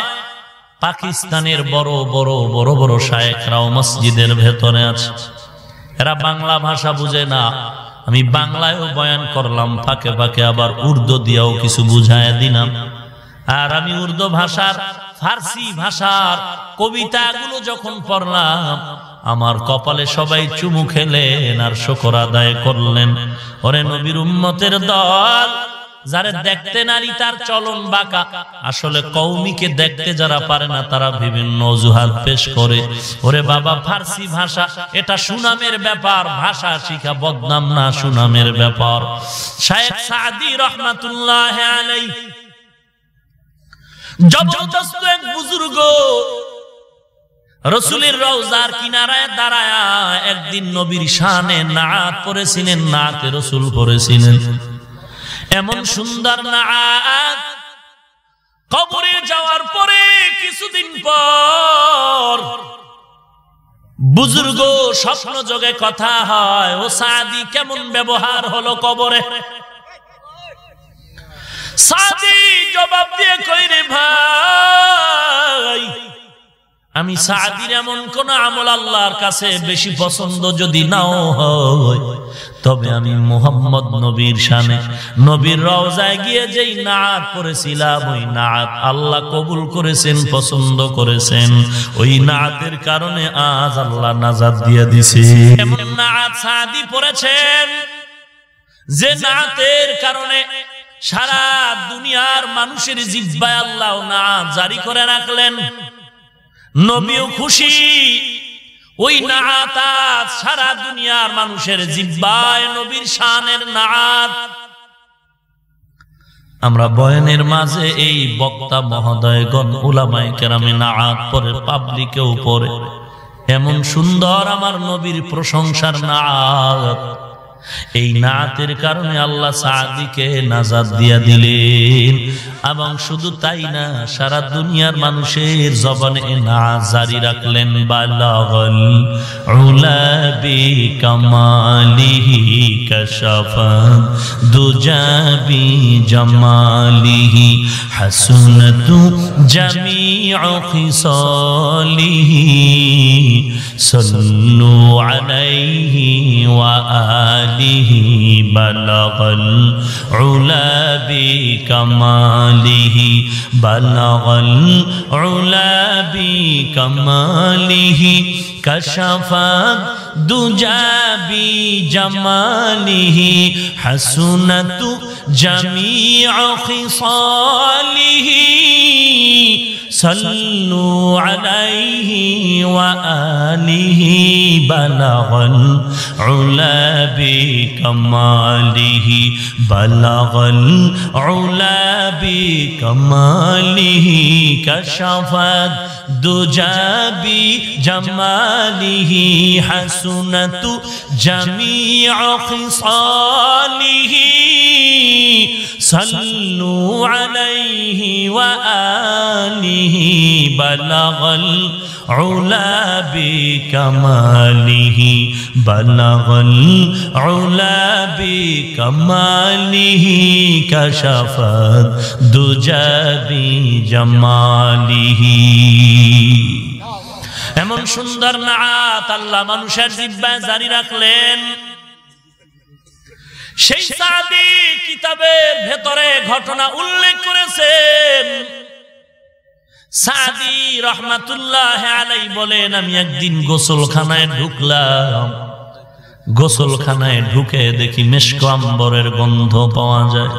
পাকিস্তানের বড় বড় বড় বড় শায়েখরাও মসজিদের ভেতরে আছে এরা বাংলা ভাষা বুঝে না আমি বাংলায়ও বয়ান করলাম ফাঁকে ফাঁকে আবার উর্দু দিয়েও কিছু বুঝায় দিলাম আর আমি উর্দু ভাষার ফার্সি ভাষার কবিতাগুলো যখন পড়লাম আমার কপালে সবাই চুমু খেলেন আর শোকর আদায় করলেন ওরে নবীর উম্মতের দল যারা দেখতে নারী তার চলন বাঁকা আসলে কৌমিকে দেখতে যারা পারে না তারা বিভিন্ন অজুহাত পেশ করে ওরে বাবা ফার্সি ভাষা এটা সুনামের ব্যাপার ভাষা শিখা বদনাম না সুনামের ব্যাপার শায়েখ সাদি রহমাতুল্লাহ জবরদস্ত এক বুজুর্গ রসুলের রওজার কিনারায় দাঁড়ায় একদিন নবীর শানে নাত করেছিলেন নাতে রসুল করেছিলেন এমন সুন্দর নাত কবরে যাওয়ার পরে কিছুদিন পর বুজুর্গ স্বপ্ন যোগে কথা হয় ও সাদি কেমন ব্যবহার হলো কবরে সাদি জবাব দিয়ে কইরে ভাই আমি সাদির এমন কোন আমল আল্লাহর কাছে বেশি পছন্দ যদি নাও হয় তবে আমি মোহাম্মদ নবীর সামনে নবীর রওজায় গিয়ে যেই নাত করেছিলাম ওই নাত আল্লাহ কবুল করেছেন পছন্দ করেছেন ওই নাতের কারণে আজ আল্লাহ নাজাদ দিয়ে দিছি এমন নাত সাদি পড়েছেন যে নাতের কারণে সারা দুনিয়ার মানুষের জিব্বায় আল্লাহ না জারি করে রাখলেন নবীও খুশি ওই নাআত সারা দুনিয়ার মানুষের জিব্বায় নবীর শানের নাআত আমরা বয়নের মাঝে এই বক্তা মহোদয়গণ উলামায়ে কেরামে নাআত পরে পাবলিকেও পরে এমন সুন্দর আমার নবীর প্রশংসার নাআত এই নাতের কারণে আল্লাহ সাদিকে নাজাদ দিয়া দিলেন এবং শুধু তাই না সারা দুনিয়ার মানুষের জবনে না জারি রাখলেন বালাগল উলাবি কামালিহি কশফান দুজাবি জামালিহি হাসুনতু জামিউ খিসালিহি সাল্লু আলাইহি ওয়া আলি به بلغ العلا بكماله بلغ العلا بكماله كشف الدجى بجماله حسنة جميع خصاله صلوا عليه وآله بلغ العلا بكماله بلغ العلا بكماله كشف الدجى بجماله حسنة جميع خصاله صلوا عليه وآله بلغ العلا بكماله بلغ العلا بكماله كشف الدجى بجماله এমন সুন্দর নাত আল্লাহ মানুষের জিব্বায় জারি রাখলেন সেই সাহাবি কিতাবের ভেতরে ঘটনা উল্লেখ করেছেন সাদি রহমাতুল্লাহ আলাই বলেন আমি একদিন গোসলখানায় ঢুকলাম গোসলখানায় ঢুকে দেখি মেশক আম্বরের গন্ধ পাওয়া যায়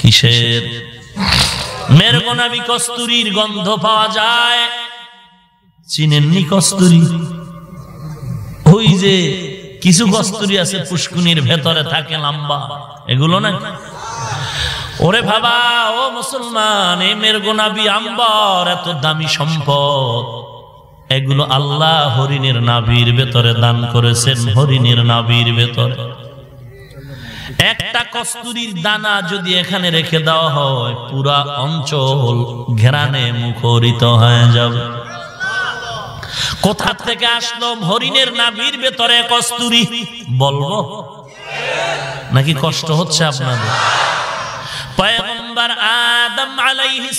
কিসের মেরগোনাবি কস্তুরির গন্ধ পাওয়া যায় চিনেননি কস্তুরি ওই যে কিছু কস্তুরি আছে পুষ্কুনির ভেতরে থাকে লাম্বা এগুলো না ওরে বাবা ও মুসলমান এই গোনাবি আম্বর এত দামি সম্পদ এগুলো আল্লাহ হরিণের নাভির ভেতরে দান করেছেন হরিণের নাভির ভেতরে একটা কস্তুরির দানা যদি এখানে রেখে দেওয়া হয় পুরা অঞ্চল ঘেরানে মুখরিত হয়ে যাবে কোথা থেকে আসলো হরিণের নাভির ভেতরে কস্তুরি বলবো নাকি কষ্ট হচ্ছে আপনাদের পয়গম্বর আদম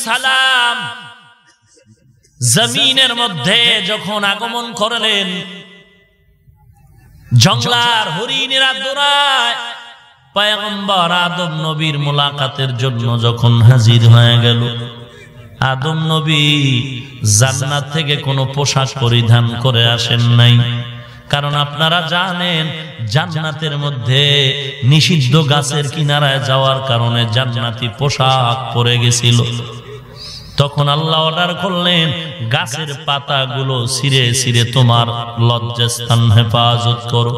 সালাম জমিনের মধ্যে যখন আগমন করলেন জঙ্গলার হরিণেরা দৌড়ায় পয়গম্বর আদম নবীর মোলাকাতের জন্য যখন হাজির হয়ে গেল আদম নবী জান্নাত থেকে কোনো পোশাক পরিধান করে আসেন নাই কারণ আপনারা জানেন জান্নাতের মধ্যে নিষিদ্ধ গাছের কিনারায় যাওয়ার কারণে জান্নাতি পোশাক পরে গেছিল তখন আল্লাহ অর্ডার করলেন গাছের পাতাগুলো ছিঁড়ে ছিঁড়ে তোমার লজ্জাস্থান হেফাজত করো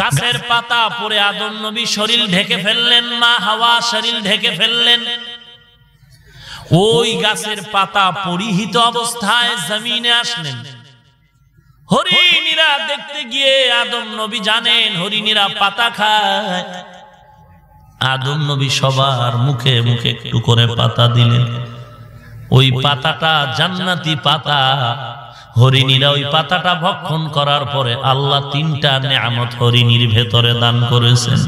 গাছের পাতা পরে আদম নবী শরীর ঢেকে ফেললেন মা হাওয়া শরীর ঢেকে ফেললেন ওই গাছের পাতা পরিহিত অবস্থায় জমিনে আসলেন হরিণীরা দেখতে গিয়ে আদম নবী জানেন হরিণীরা পাতা খায় আদম নবী সবার মুখে মুখে একটু করে পাতা দিলেন ওই পাতাটা জান্নাতি পাতা হরিণীরা ওই পাতাটা ভক্ষণ করার পরে আল্লাহ তিনটা নেয়ামত হরিণীর ভেতরে দান করেছেন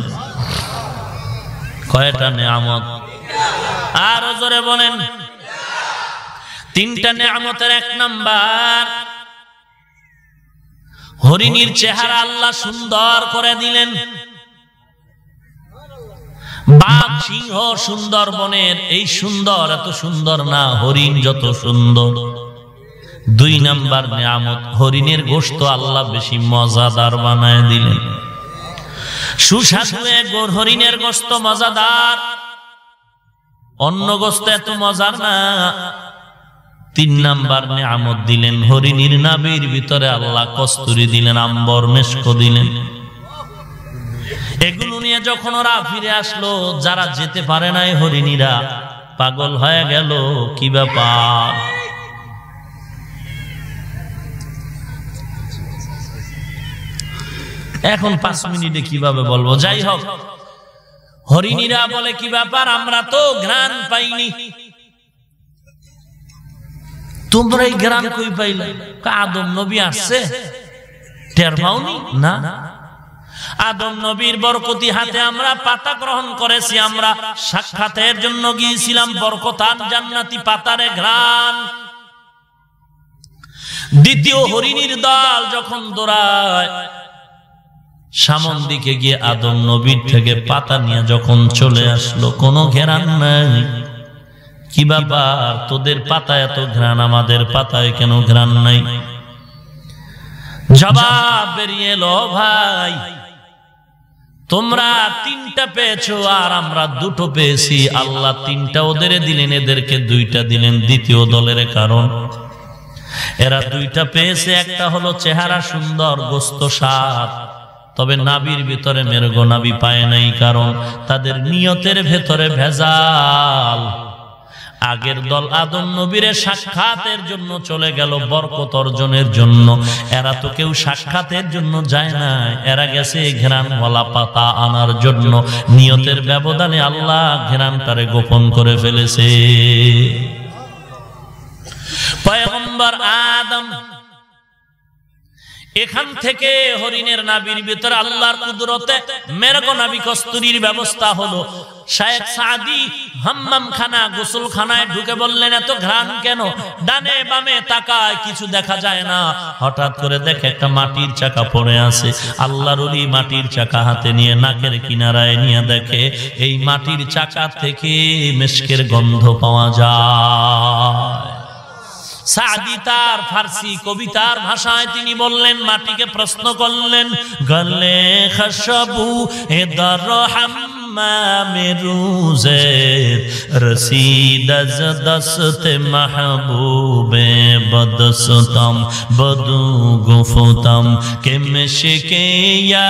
কয়টা নেয়ামত আরো জোরে বলেন তিনটা নিয়ামতের এক নাম্বার হরিণীর চেহারা আল্লাহ সুন্দর করে দিলেন বাঘ সিংহ সুন্দর বনের এই সুন্দর এত সুন্দর না হরিণ যত সুন্দর দুই নাম্বার নিয়ামত হরিণের গোস্ত আল্লাহ বেশি মজাদার বানায় দিলেন সুস্বাদু হরিণের গোস্ত মজাদার অন্য গোস্ত এত মজার না তিন নাম্বার আমদ দিলেন হরিণীর নাবির ভিতরে আল্লাহ কস্তুরি দিলেন আম্বর মেস্ক দিলেন এগুলো নিয়ে যখন ওরা ফিরে আসলো যারা যেতে পারে নাই হরিণীরা পাগল হয়ে গেল কি ব্যাপার এখন পাঁচ মিনিটে কিভাবে বলবো যাই হোক হরিণীরা বলে কি ব্যাপার আমরা তো ঘ্রাণ পাইনি তোমরা এই ঘ্রাণ কই পাইলে আদম নবী আসছে টের পাওনি না আদম নবীর বরকতি হাতে আমরা পাতা গ্রহণ করেছি আমরা সাক্ষাতের জন্য গিয়েছিলাম বরকতান জান্নাতি পাতারে ঘ্রাণ দ্বিতীয় হরিণীর দল যখন দৌড়ায় সামন দিকে গিয়ে আদম নবীর থেকে পাতা নিয়ে যখন চলে আসলো কোনো ঘেরান নাই কি ব্যাপার তোদের পাতা এত ঘ্রাণ আমাদের পাতায় কেন ঘ্রাণ নাই জবাব বেরিয়ে এলো ভাই তোমরা তিনটা পেয়েছো আর আমরা দুটো পেয়েছি আল্লাহ তিনটা ওদের দিলেন এদেরকে দুইটা দিলেন দ্বিতীয় দলের কারণ এরা দুইটা পেয়েছে একটা হলো চেহারা সুন্দর গোস্ত সাত তবে নাবির ভিতরে মেরগ নাবি পায় নাই কারণ তাদের নিয়তের ভেতরে ভেজাল আগের দল আদম নবীরে সাক্ষাতের জন্য চলে গেল বরকত অর্জনের জন্য এরা তো কেউ সাক্ষাতের জন্য যায় না এরা গেছে ঘেরান বলা পাতা আনার জন্য নিয়তের ব্যবধানে আল্লাহ ঘেরান তারে গোপন করে ফেলেছে আদম এখান থেকে হরিণের নাবির ভিতরে আল্লাহর কুদরতে মেরক নাবি কস্তুরির ব্যবস্থা হলো শায়েখ বামে তাকায় কিছু দেখা যায় না হঠাৎ করে দেখে একটা মাটির চাকা আছে আল্লাহর মাটির চাকা হাতে নিয়ে নাকের কিনারায় নিয়ে দেখে এই মাটির থেকে গন্ধ পাওয়া যায় সাদিতার ফার্সি কবিতার ভাষায় তিনি বললেন মাটিকে প্রশ্ন করলেন গলে খসবু এ দর হাম রোজে রসিদস দস্ত মহবুবে বদসতম বদু গুফতম কে মিশিয়া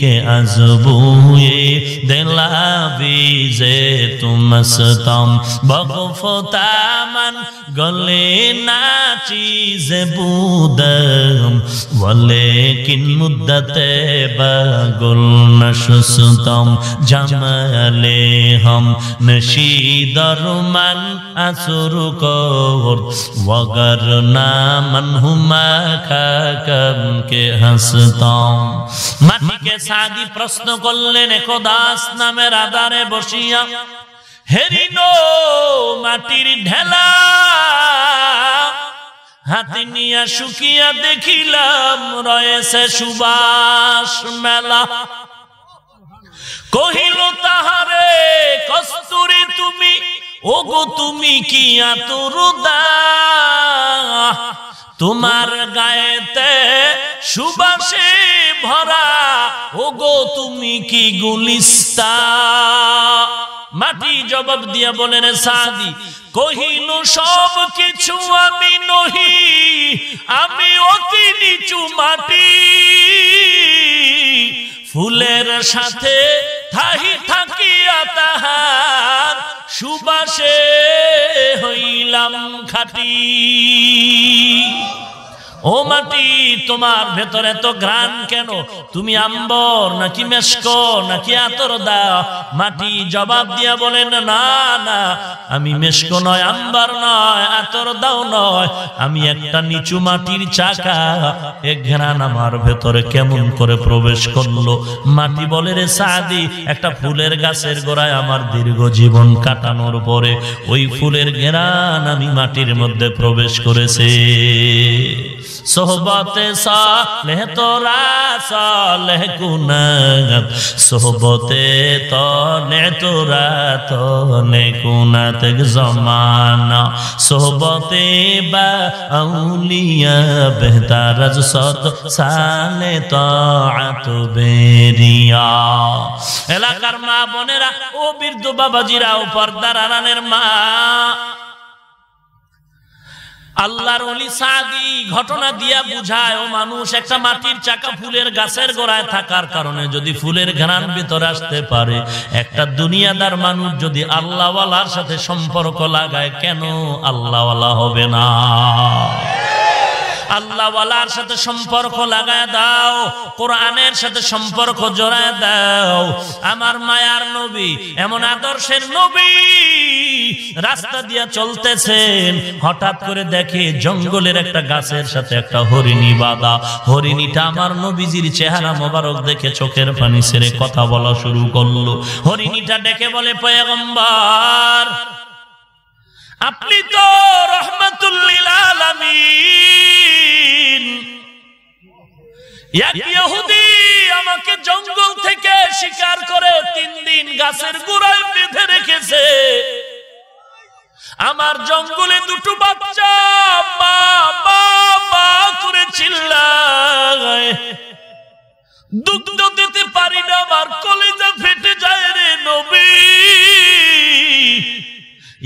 কে আজবুয়ে দিলাবিজে তুমসতম বগুফতামন গলে না চিজ বুদম বলে কিন মুদ্দতে বগুল নশু সুতম জামালে হম নশি মান আসুর কর ওগর না মন হুমা খাকম কে হাসতম মাটিকে সাদি প্রশ্ন করলেন এক দাস নামের আদারে বসিয়া হেরিন মাটির ঢেলা হাতে নিয়া শুকিয়া দেখিলাম রয়েছে সুবাস মেলা কহিল তাহারে কস্তুরি তুমি ওগো তুমি কি আতুরুদা তোমার গায়েতে সুবাসে ভরা ওগো তুমি কি গুলিস্তা মাটি জবাব দিয়া বলেন সাদি কহিল সব কিছু আমি নহি আমি অতি নিচু মাটি ফুলের সাথে থাহি থাকিয়া তাহার সুবাসে হইলাম খাটি ও মাটি তোমার ভেতরে তো গ্রান কেন তুমি আম্বর নাকি মেশক নাকি আতর দাও মাটি জবাব দিয়া বলেন না না আমি মেশক নয় আম্বার নয় আতর দাও নয় আমি একটা নিচু মাটির চাকা এ ঘ্রান আমার ভেতরে কেমন করে প্রবেশ করলো মাটি বলে রে সাদি একটা ফুলের গাছের গোড়ায় আমার দীর্ঘ জীবন কাটানোর পরে ওই ফুলের ঘেরান আমি মাটির মধ্যে প্রবেশ করেছে সোহবতে সালেহ তোরা সালেহ কুনাত সোহবতে তনে তোরা তনে কুনাত জমানা সোহবতে বা আউলিয়া বেহতার সত সালে তাআত বেরিয়া এলাকার মা বোনেরা ও বৃদ্ধ বাবাজিরা ও পর্দার আনানের মা আল্লাহর অলি সাদি ঘটনা দিয়া বুঝায় ও মানুষ একটা মাটির চাকা ফুলের গাছের গোড়ায় থাকার কারণে যদি ফুলের ঘ্রাণ ভিতরে আসতে পারে একটা দুনিয়াদার মানুষ যদি আল্লাহওয়ালার সাথে সম্পর্ক লাগায় কেন আল্লাহওয়ালা হবে না আল্লাহওয়ালার সাথে সম্পর্ক লাগায় দাও কোরআনের সাথে সম্পর্ক জোড়ায় দাও আমার মায়ার নবী এমন আদর্শের নবী রাস্তা দিয়া চলতেছেন হঠাৎ করে দেখে জঙ্গলের একটা গাছের সাথে একটা হরিণী বাঁধা হরিণীটা আমার নবীজির চেহারা মোবারক দেখে চোখের পানি ছেড়ে কথা বলা শুরু করলো হরিণীটা ডেকে বলে পয়গম্বার আপনি তো রহমতুল্লিল আমাকে জঙ্গল থেকে শিকার করে তিন দিন গাছের গোড়ায় বেঁধে রেখেছে আমার জঙ্গলে দুটো বাচ্চা মা করে চিল্লায় দুগ্ধ দিতে পারি না আমার কলেজা ফেটে যায় রে নবী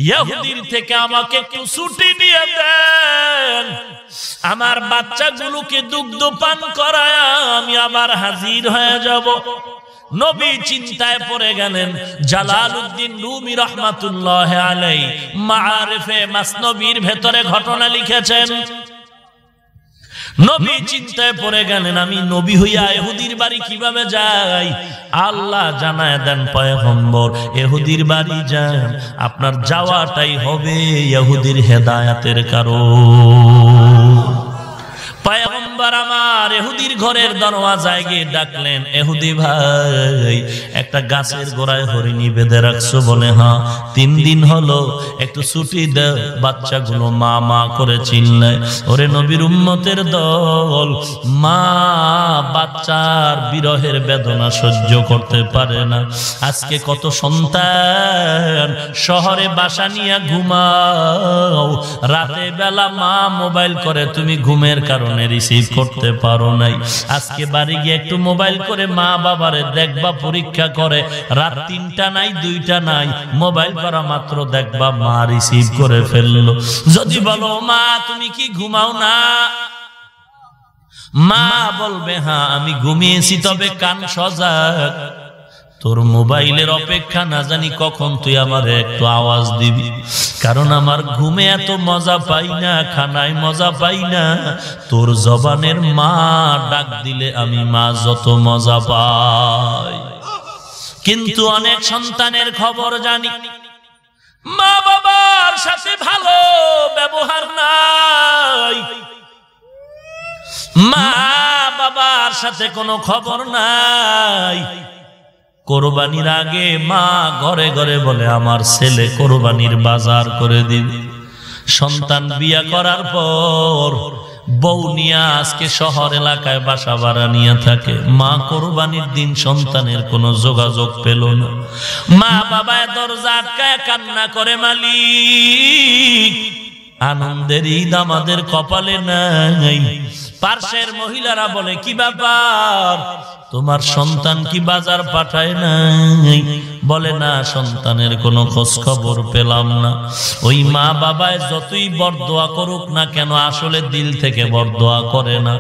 ইয়াহুদিন থেকে আমাকে একটু ছুটি দিয়ে দেন আমার বাচ্চাগুলোকে দুগ্ধ পান করায় আমি আবার হাজির হয়ে যাব নবী চিন্তায় পড়ে গেলেন জালালউদ্দিন রুমি রহমাতুল্লাহ আলাই মাআরিফে মাসনবীর ভেতরে ঘটনা লিখেছেন নবী চিন্তায় পড়ে গেলেন আমি নবী হইয়া এহুদির বাড়ি কিভাবে যাই আল্লাহ জানায় দেন পয়গম্বর এহুদির বাড়ি যান আপনার যাওয়াটাই হবে এহুদির হেদায়াতের কারণ পায়ে একবার আমার এহুদির ঘরের দরওয়াজায় গিয়ে ডাকলেন এহুদি ভাই একটা গাছের গোড়ায় হরিণি বেঁধে রাখছো বলে হ্যাঁ তিন দিন হলো একটু ছুটি দেও বাচ্চাগুলো মা মা করে চিনলে ওরে নবীর উম্মতের দল মা বাচ্চার বিরহের বেদনা সহ্য করতে পারে না আজকে কত সন্তান শহরে বাসা নিয়ে ঘুমাও রাতে বেলা মা মোবাইল করে তুমি ঘুমের কারণে রিসিভ করতে পারো নাই আজকে বাড়ি গিয়ে একটু মোবাইল করে মা বাবারে দেখবা পরীক্ষা করে রাত তিনটা নাই দুইটা নাই মোবাইল করা মাত্র দেখবা মা রিসিভ করে ফেললো যদি বলো মা তুমি কি ঘুমাও না মা বলবে হ্যাঁ আমি ঘুমিয়েছি তবে কান সজাগ তোর মোবাইলের অপেক্ষা না জানি কখন তুই আমার একটু আওয়াজ দিবি কারণ আমার ঘুমে এত মজা পাই না খানায় মজা পাই না তোর জবানের মা ডাক দিলে আমি মা যত মজা পাই কিন্তু অনেক সন্তানের খবর জানি মা বাবার সাথে ভালো ব্যবহার নাই মা বাবার সাথে কোনো খবর নাই কোরবানির আগে মা ঘরে ঘরে বলে আমার ছেলে কোরবানির বাজার করে দিবে সন্তান বিয়া করার পর বউ নিয়ে আজকে শহর এলাকায় বাসা ভাড়া নিয়ে থাকে মা কোরবানির দিন সন্তানের কোনো যোগাযোগ পেল না মা বাবা দরজা আটকায় কান্না করে মালিক আনন্দের ঈদ আমাদের কপালে নাই পার্শ্বের মহিলারা বলে কি ব্যাপার তোমার সন্তান কি বাজার পাঠায় নাই বলে না সন্তানের কোনো খোঁজ খবর পেলাম না ওই মা বাবায় যতই বরদোয়া করুক না কেন আসলে দিল থেকে বরদোয়া করে না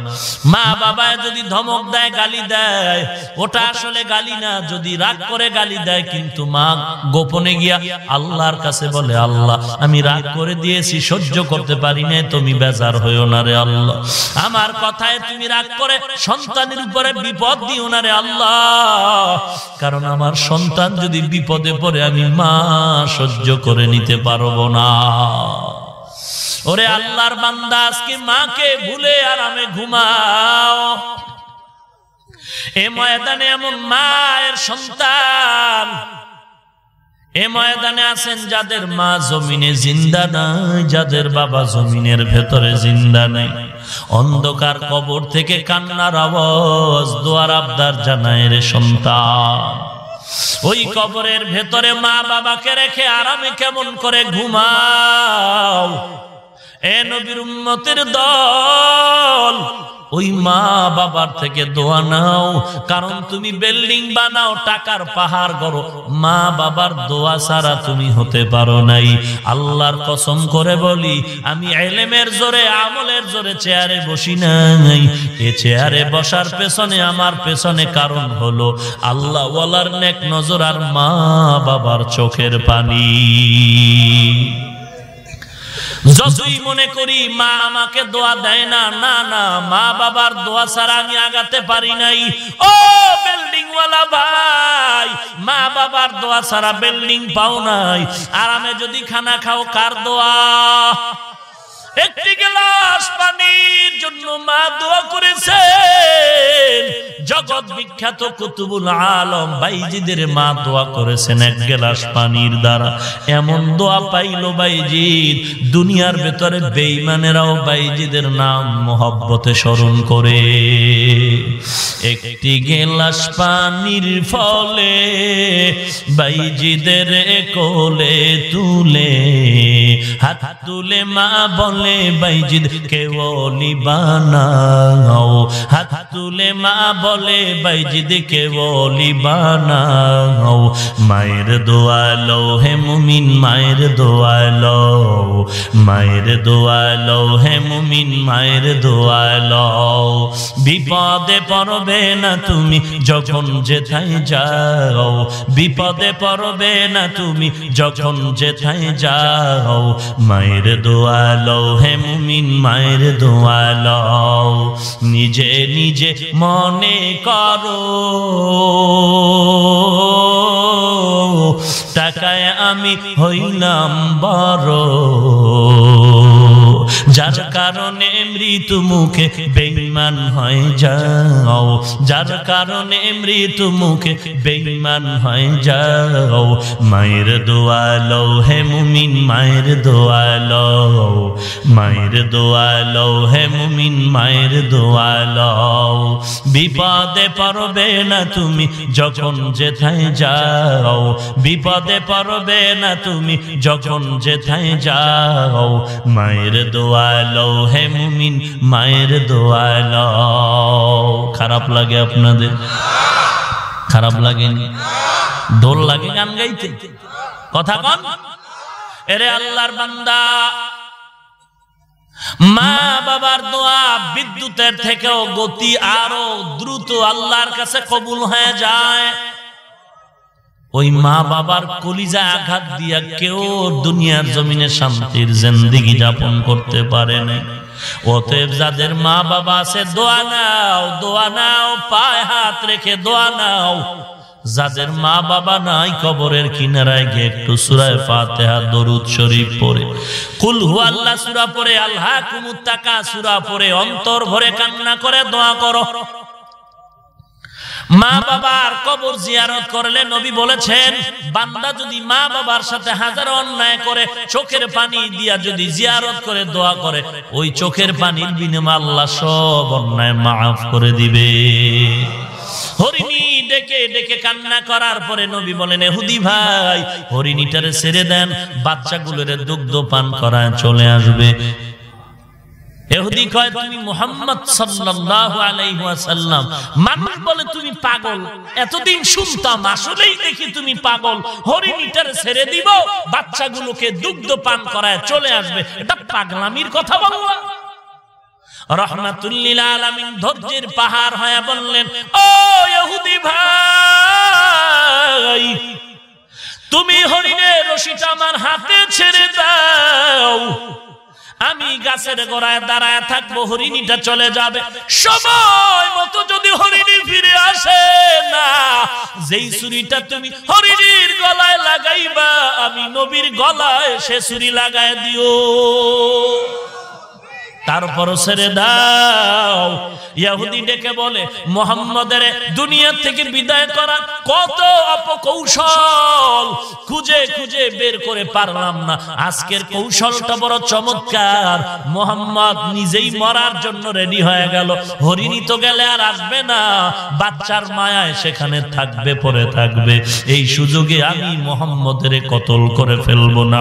মা বাবায় যদি ধমক দেয় গালি দেয় ওটা আসলে গালি না যদি রাগ করে গালি দেয় কিন্তু মা গোপনে গিয়া আল্লাহর কাছে বলে আল্লাহ আমি রাগ করে দিয়েছি সহ্য করতে পারি না তুমি বেজার হইও না রে আল্লাহ আমার কথায় তুমি রাগ করে সন্তানের উপরে বিপদ দিও না রে আল্লাহ কারণ আমার সন্তান যদি যদি বিপদে পড়ে আমি মা সহ্য করে নিতে পারব না ওরে আল্লাহর বান্দা আজকে মাকে ভুলে আরামে ঘুমাও এ ময়দানে এমন মায়ের সন্তান এ ময়দানে আছেন যাদের মা জমিনে জিন্দা নাই যাদের বাবা জমিনের ভেতরে জিন্দা নাই অন্ধকার কবর থেকে কান্নার আওয়াজ দোয়ার আবদার জানায় রে সন্তান ওই কবরের ভেতরে মা বাবাকে রেখে আরামে কেমন করে ঘুমাও এ নবীর উন্মতের দল ওই মা বাবার থেকে দোয়া নাও কারণ তুমি বিল্ডিং বানাও টাকার পাহাড় করো মা বাবার দোয়া ছাড়া তুমি হতে পারো নাই আল্লাহর কসম করে বলি আমি এলেমের জোরে আমলের জোরে চেয়ারে বসি নাই এ চেয়ারে বসার পেছনে আমার পেছনে কারণ হলো আল্লাহ ওয়ালার নেক নজর আর মা বাবার চোখের পানি যতই মনে করি মা আমাকে দোয়া দেয় না না না মা বাবার দোয়া ছাড়া আমি আগাতে পারি নাই ও বিল্ডিং ওয়ালা ভাই মা বাবার দোয়া ছাড়া বিল্ডিং পাও নাই আরামে যদি খানা খাও কার দোয়া একটি গ্লাস পানির জন্য মা দোয়া করেছেন জগৎ বিখ্যাত কুতুবুল আলম বাইজিদের মা দোয়া করেছেন এক গ্লাস পানির দ্বারা এমন দোয়া পাইল বাইজিদ দুনিয়ার ভেতরে বেইমানেরাও বাইজিদের নাম মোহব্বতে স্মরণ করে একটি গ্লাস পানির ফলে বাইজিদের কোলে তুলে হাত তুলে মা বল বলে বাইজিদ কে ওলি বানাও হাত তুলে মা বলে বাইজিদ কে ওলি বানাও মায়ের দোয়াল লও হে মুমিন মায়ের দোয়াল লও মায়ের দোয়াল লও হে মুমিন মায়ের দোয়াল লও বিপদে পড়বে না তুমি যখন যেথায় যাও বিপদে পড়বে না তুমি যখন যেথায় যাও মায়ের দোয়া লও হে মুমিন মায়ের দোয়া লও নিজে নিজে মনে করো টাকায় আমি হইলাম বড় যার কারণে মৃত্যু মুখে বেঈমান হয়ে যাও যার কারণে মৃত্যু মুখে বেঈমান হয়ে যাও মায়ের দোয়া লও হে মুমিন মায়ের দোয়া লও মায়ের দোয়া লও হে মুমিন মায়ের দোয়া লও বিপদে পারবে না তুমি যখন যেথায় যাও বিপদে পারবে না তুমি যখন যেথায় যাও মায়ের দোয়া দোয়া হে মুমিন মায়ের দোয়া খারাপ লাগে আপনাদের খারাপ লাগে দোল লাগে গান গাইতে কথা কন এরে আল্লাহর বান্দা মা বাবার দোয়া বিদ্যুতের থেকেও গতি আরো দ্রুত আল্লাহর কাছে কবুল হয়ে যায় ওই মা বাবার কলিজা আঘাত দিয়া কেউ দুনিয়ার জমিনে শান্তির জিন্দিগি যাপন করতে পারে না অতএব যাদের মা বাবা আছে দোয়া নাও দোয়া নাও পায়ে হাত রেখে দোয়া নাও যাদের মা বাবা নাই কবরের কিনারায় গিয়ে একটু সুরায় ফাতেহা দরুদ শরীফ পড়ে কুল হু আল্লাহ সুরা পড়ে আল্লাহ কুমুত্তাকা সুরা পড়ে অন্তর ভরে কান্না করে দোয়া করো মা বাবার কবর জিয়ারত করলে নবী বলেছেন বান্দা যদি মা বাবার সাথে হাজার অন্যায় করে চোখের পানি দিয়া যদি জিয়ারত করে দোয়া করে ওই চোখের পানির বিনিময় আল্লাহ সব অন্যায় মাফ করে দিবে হরিণী ডেকে ডেকে কান্না করার পরে নবী বলেন হুদি ভাই হরিণীটারে ছেড়ে দেন বাচ্চাগুলোরে দুগ্ধ পান করায় চলে আসবে এহুদি কয় তুমি মোহাম্মদ সাল্লাল্লাহু আলাইহি ওয়াসাল্লাম মানুষ বলে তুমি পাগল এতদিন শুনতাম আসলেই দেখি তুমি পাগল হরি মিটার ছেড়ে দিব বাচ্চাগুলোকে দুগ্ধ পান করায় চলে আসবে এটা পাগলামির কথা বললা রহমাতুল্লিল আলামিন ধৈর্যের পাহাড় হয়ে বললেন ও ইহুদি ভাই তুমি হরিণের রশিটা আমার হাতে ছেড়ে দাও আমি গাছের গোড়ায় দাঁড়ায় থাকবো হরিণীটা চলে যাবে সময় মতো যদি হরিণী ফিরে আসে না যেই ছুরিটা তুমি হরিণীর গলায় লাগাইবা আমি নবীর গলায় সে ছুরি লাগায় দিও তারপর ছেড়ে দাও ইয়াহুদি ডেকে বলে মোহাম্মদের দুনিয়া থেকে বিদায় করার কত অপকৌশল খুঁজে খুঁজে বের করে পারলাম না আজকের কৌশলটা বড় চমৎকার মোহাম্মদ নিজেই মরার জন্য রেডি হয়ে গেল হরিণী তো গেলে আর আসবে না বাচ্চার মায়ায় সেখানে থাকবে পরে থাকবে এই সুযোগে আমি মোহাম্মদের কতল করে ফেলবো না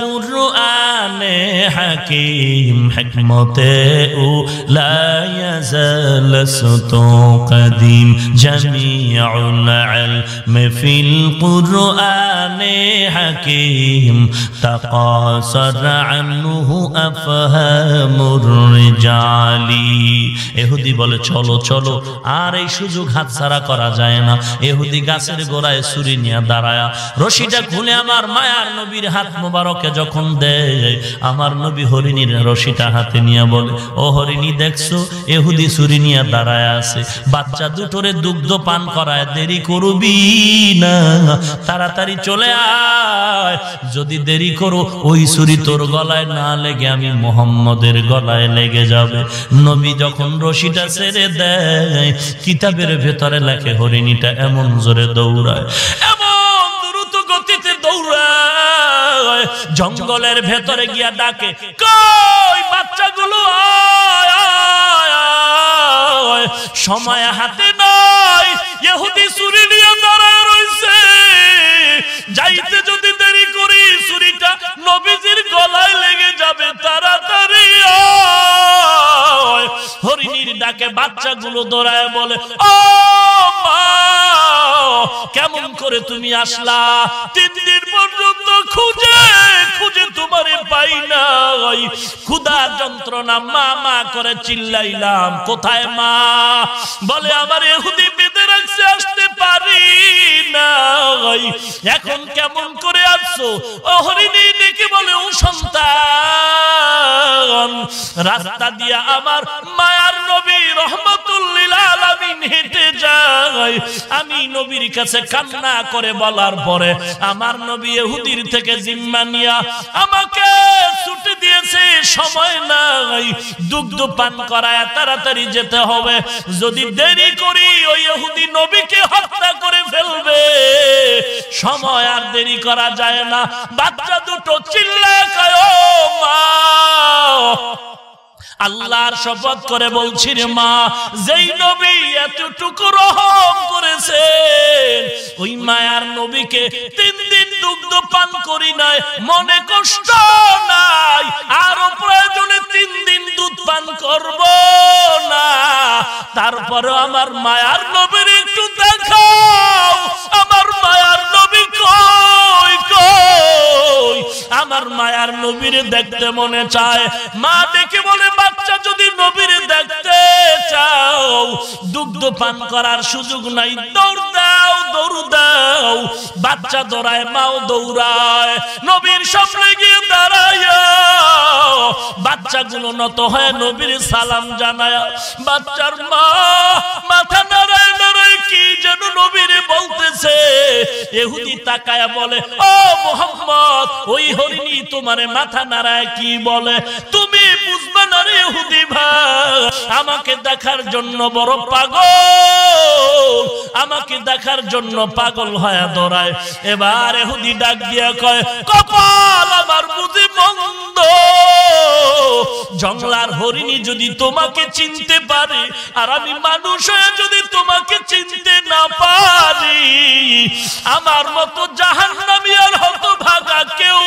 কুরআনে হিকমতে ও জামিউল ফিল কুরআনে তাকাসার আনহু আফহামুর রিজালি ইহুদি বলে চলো চলো আর এই সুযোগ হাতছাড়া করা যায় না ইহুদি গাছের গোড়ায় সুরি নিয়ে দাঁড়ায়া রশিটা খুলে আমার মায়ার নবীর হাত মোবার মুবারকে যখন দেয় আমার নবী হরিণীর রশিটা হাতে নিয়ে বলে ও হরিণী দেখছো এহুদি সুরি নিয়ে দাঁড়ায় আছে বাচ্চা দুটোরে দুগ্ধ পান করায় দেরি করবি না তাড়াতাড়ি চলে আয় যদি দেরি করো ওই সুরি তোর গলায় না লেগে আমি মোহাম্মদের গলায় লেগে যাবে নবী যখন রশিটা ছেড়ে দেয় কিতাবের ভেতরে লেখে হরিণীটা এমন জোরে দৌড়ায় এমন দ্রুত গতিতে দৌড়ায় জঙ্গলের ভেতরে গিয়া ডাকে কই বাচ্চাগুলো সময় হাতে নয় ইহুদি চুরি নিয়ে দাঁড়ায় রয়েছে যাইতে যদি দেরি করি চুরিটা নবীজির গলায় লেগে যাবে তাড়াতাড়ি হয় হরিণীর ডাকে বাচ্চা গুলো দৌড়ায় বলে ও কেমন করে তুমি আসলা তিন দিন পর্যন্ত খুঁজে খুঁজে তোমারে পাই নাই ক্ষুধা যন্ত্রণা মা মা করে চিল্লাইলাম কোথায় মা বলে আমার এহুদি বেঁধে রাখছে আসতে পারি না এখন কেমন করে আসছো হরিণী ডেকে বলে ও সন্তান রাস্তা দিয়া আমার মায়ার নবী রহমতুল্লিল আলামিন হেঁটে যায় আমি নবীর কাছে কান্না করে বলার পরে আমার নবী এহুদির থেকে জিম্মা নিয়া আমাকে ছুটি দিয়েছে সময় নাই দুগ্ধ পান করায় তাড়াতাড়ি যেতে হবে যদি দেরি করি ওই এহুদি নবীকে হত্যা করে ফেলবে সময় আর দেরি করা যায় না বাচ্চা দুটো চিল্লা কয় মা আল্লাহর শপথ করে বলছি রে মা যেই নবী এতটুকু রহম করেছেন ওই মায়ার নবীকে তিন দিন দুগ্ধ পান করি নাই মনে কষ্ট নাই আরো প্রয়োজনে তিন দিন দুধ পান করব না তারপরে আমার মায়ার নবীর একটু দেখাও আমার মায়ার নবী কর আমার মায়ার নবীর দেখতে মনে চায় মা দেখে বলে বাচ্চা যদি নবীর দেখতে চাও দুগ্ধ পান করার সুযোগ নাই দৌড় দাও দৌড় দাও বাচ্চা দৌড়ায় মাও দৌড়ায় নবীর সামনে গিয়ে দাঁড়ায় গুলো নত হয় নবীর সালাম জানায় বাচ্চার মা মাথা নাড়ায় নাড়ায় কি যেন নবীর বলতেছে এহুদি তাকায় বলে ও মোহাম্মদ ওই হরিণী তোমার মাথা নাড়ায় কি বলে তুমি বুঝ না রে হুদি আমাকে দেখার জন্য বড় পাগল আমাকে দেখার জন্য পাগল হয়ে দরায় এবার এহুদি ডাক দিয়া কয় কপাল আমার বুঝি মন্দ জংলার হরিণী যদি তোমাকে চিনতে পারে আর আমি মানুষ হয়ে যদি তোমাকে চিনতে না পারি আমার মতো জাহান নামি আর হত ভাগা কেউ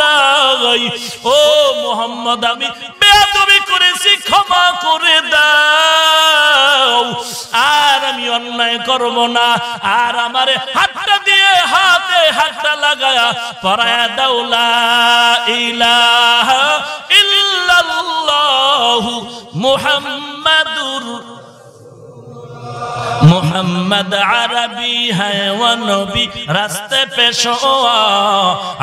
নাই ও মোহাম্মদ আমি বেয়াদবি আমি করেছি ক্ষমা করে দাও আর আমি অন্যায় করব না আর আমার হাতটা দিয়ে হাতে হাতটা লাগায়া পরায়া দাওলা ইলাহ ইল্লাল্লাহু মুহাম্মাদুর মোহাম্মদ আরবি হ্যাঁ রাস্তে পেশো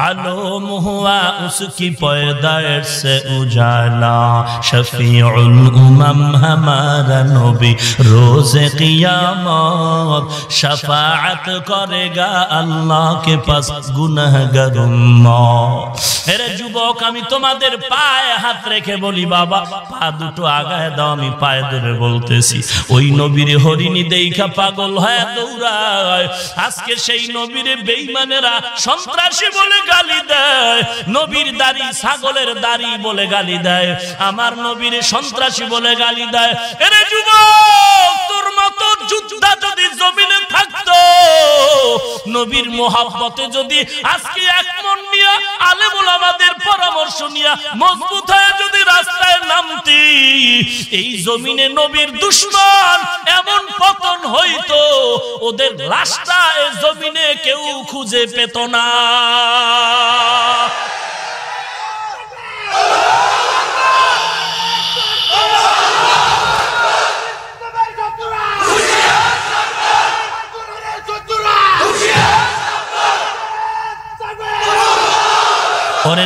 আলো হুয়া উসকি পয়দার সে উজালা শফিউল উমম হমারা নবী রোজ কিয়ামত শফাআত করেগা আল্লাহ কে পাস গুনাহগার উম্মত যুবক আমি তোমাদের পায়ে হাত রেখে বলি বাবা পা দুটো আগায় দাও আমি পায়ে ধরে বলতেছি ওই নবীর হরি করিনি পাগল দৌড়ায় আজকে সেই নবীর বেইমানেরা সন্ত্রাসী বলে গালি দেয় নবীর দাড়ি ছাগলের দাড়ি বলে গালি দেয় আমার নবীর সন্ত্রাসী বলে গালি দেয় এরে যুবক তোর মতো যোদ্ধা যদি জমিনে থাকত নবীর মহাব্বতে যদি আজকে এক মন নিয়ে আলেমুল আমাদের পরামর্শ নিয়া মজবুত হয়ে যদি রাস্তায় নামতি এই জমিনে নবীর দুশ্মন এমন পতন হইতো ওদের লাশটা জমিনে কেউ খুঁজে পেত না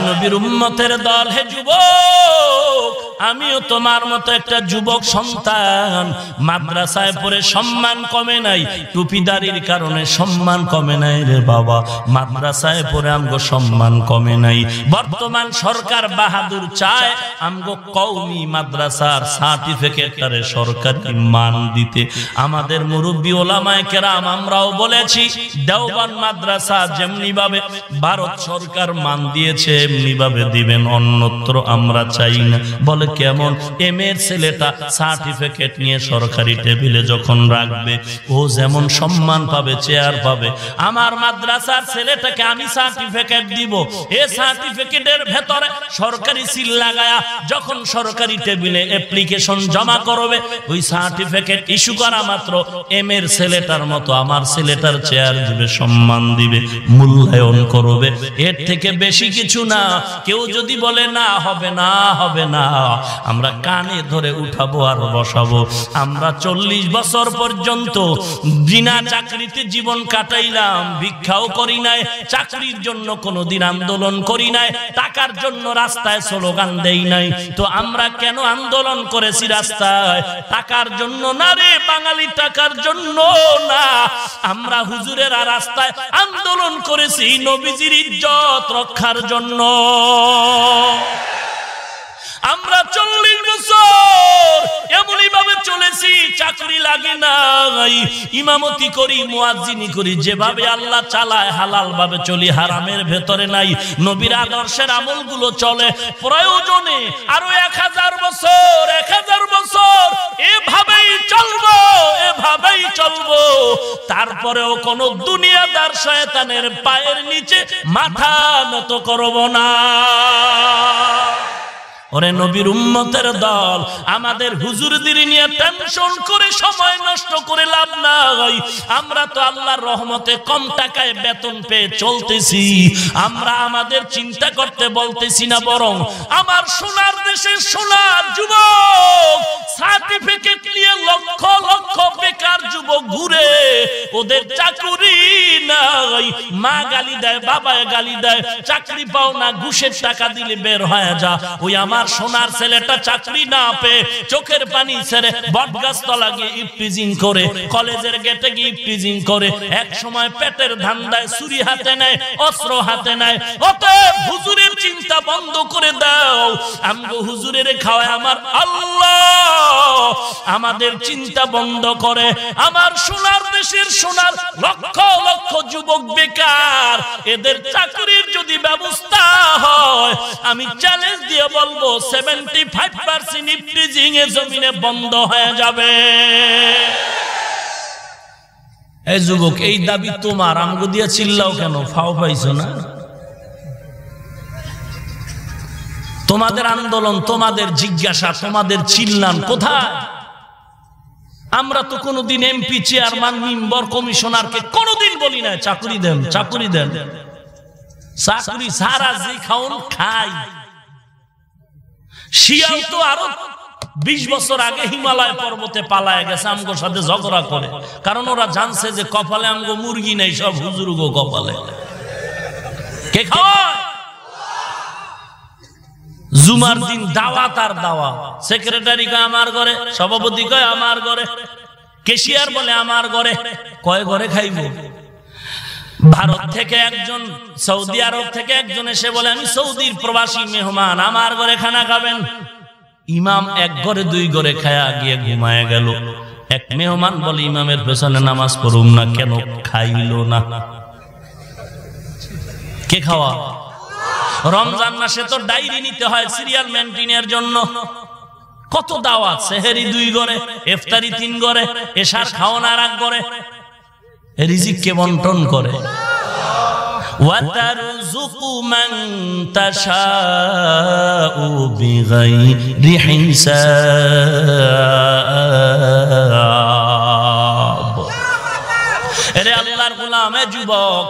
নবীর উম্মতের দল হে যুবক আমিও তোমার মতো একটা যুবক সন্তান মাদ্রাসায় পড়ে সম্মান কমে নাই টুপিদারির কারণে সম্মান কমে নাই রে বাবা মাদ্রাসায় পড়ে আমগো সম্মান কমে নাই বর্তমান সরকার বাহাদুর চায় আমগো কৌমি মাদ্রাসার সার্টিফিকেটারে সরকার মান দিতে আমাদের মুরব্বী ওলামায় কেরাম আমরাও বলেছি দেওবান মাদ্রাসা যেমনি ভাবে ভারত সরকার মান দিয়েছে এমনি ভাবে দিবেন অন্যত্র আমরা চাই না বলে কেমন এম এর ছেলেটা সার্টিফিকেট নিয়ে সরকারি টেবিলে যখন রাখবে ও যেমন সম্মান পাবে চেয়ার পাবে আমার মাদ্রাসার ছেলেটাকে আমি সার্টিফিকেট দিব এ সার্টিফিকেটের ভেতরে সরকারি সিল লাগায়া যখন সরকারি টেবিলে অ্যাপ্লিকেশন জমা করবে ওই সার্টিফিকেট ইস্যু করা মাত্র এম এর ছেলেটার মতো আমার ছেলেটার চেয়ার দিবে সম্মান দিবে মূল্যায়ন করবে এর থেকে বেশি কিছু না কেউ যদি বলে না হবে না হবে না আমরা কানে ধরে উঠাবো আর বসাবো আমরা চল্লিশ বছর পর্যন্ত বিনা চাকরিতে জীবন কাটাইলাম ভিক্ষাও করি নাই চাকরির জন্য কোনোদিন আন্দোলন করি নাই টাকার জন্য রাস্তায় স্লোগান দেই নাই তো আমরা কেন আন্দোলন করেছি রাস্তায় টাকার জন্য না রে বাঙালি টাকার জন্য না আমরা হুজুরেরা রাস্তায় আন্দোলন করেছি নবীজির ইজ্জত রক্ষার জন্য আমরা চল্লিশ বছর এমনই ভাবে চলেছি চাকরি লাগে নাই ইমামতি করি মুয়াজ্জিনি করি যেভাবে আল্লাহ চালায় হালাল ভাবে চলি হারামের ভেতরে নাই নবীর আদর্শের আমলগুলো চলে প্রয়োজনে আরো এক হাজার বছর এক হাজার বছর এভাবেই চলবো এভাবেই চলবো তারপরেও কোন দুনিয়াদার শয়তানের পায়ের নিচে মাথা নত করব না ওরে নবীর উম্মতের দল আমাদের নিয়ে টেনশন করে সময় নষ্ট করে লাভ নাই আমরা তো আল্লাহর রহমতে কম টাকায় বেতন পেয়ে চলতেছি আমরা আমাদের চিন্তা করতে বলতেছি না বরং আমার সোনার দেশে সোনার যুবক সার্টিফিকেট নিয়ে লক্ষ লক্ষ বেকার যুবক ঘুরে ওদের চাকুরি নাই মা গালি দেয় বাবায় গালি দেয় চাকরি পাও না ঘুষের টাকা দিলে বের হয়ে যা ওই আমার আমার সোনার ছেলেটা চাকরি না পে চোখের পানি ছেড়ে বটগাছতলা গিয়ে ইপটিজিং করে কলেজের গেটে গিয়ে ইপটিজিং করে এক সময় পেটের ধান্দায় ছুরি হাতে নেয় অস্ত্র হাতে নেয় অত হুজুরের চিন্তা বন্ধ করে দাও আমি হুজুরের খাওয়ায় আমার আল্লাহ আমাদের চিন্তা বন্ধ করে আমার সোনার দেশের সোনার লক্ষ লক্ষ যুবক বেকার এদের চাকরির যদি ব্যবস্থা হয় আমি চ্যালেঞ্জ দিয়ে বলবো সেভেন্টি ফাইভ পার্সেন্ট ইফ্রিজিং এ জমিনে বন্ধ হয়ে যাবে এই যুবক এই দাবি তোমার আমগো দিয়া চিল্লাও কেন ফাও পাইছো না তোমাদের আন্দোলন তোমাদের জিজ্ঞাসা তোমাদের চিল্লান কোথায় আমরা তো কোনোদিন এমপি চেয়ারম্যান মেম্বার কমিশনার কে কোনোদিন বলি না চাকরি দেন চাকরি দেন চাকরি সারা যে খাওন খাই শিয়াল তো আরো বিশ বছর আগে হিমালয় পর্বতে পালায় গেছে আমগোর সাথে ঝগড়া করে কারণ ওরা জানছে যে কপালে আমগো মুরগি নেই সব হুজুরগো কপালে কে খাওয়ায় জুমার দিন দাওয়া তার দাওয়া সেক্রেটারি কয় আমার ঘরে সভাপতি কয় আমার ঘরে কেশিয়ার বলে আমার ঘরে কয় ঘরে খাইব ভারত থেকে একজন সৌদি আরব থেকে একজন এসে বলে আমি সৌদির প্রবাসী মেহমান আমার ঘরে খানা খাবেন ইমাম এক ঘরে দুই ঘরে খায়া গিয়ে ঘুমায় গেল এক মেহমান বলে ইমামের পেছনে নামাজ পড়ুম না কেন খাইল না কে খাওয়া রমজান মাসে তো ডায়েরি নিতে হয় সিরিয়াল মেনটেনের জন্য কত দাওয়াত সেহেরি দুই গড়ে এফতারি তিন গড়ে এশার খাওয়ান আর করে গড়ে রিজিককে বন্টন করে وترزق من تشاء بغير حساب রে আল্লাহর গোলামে যুবক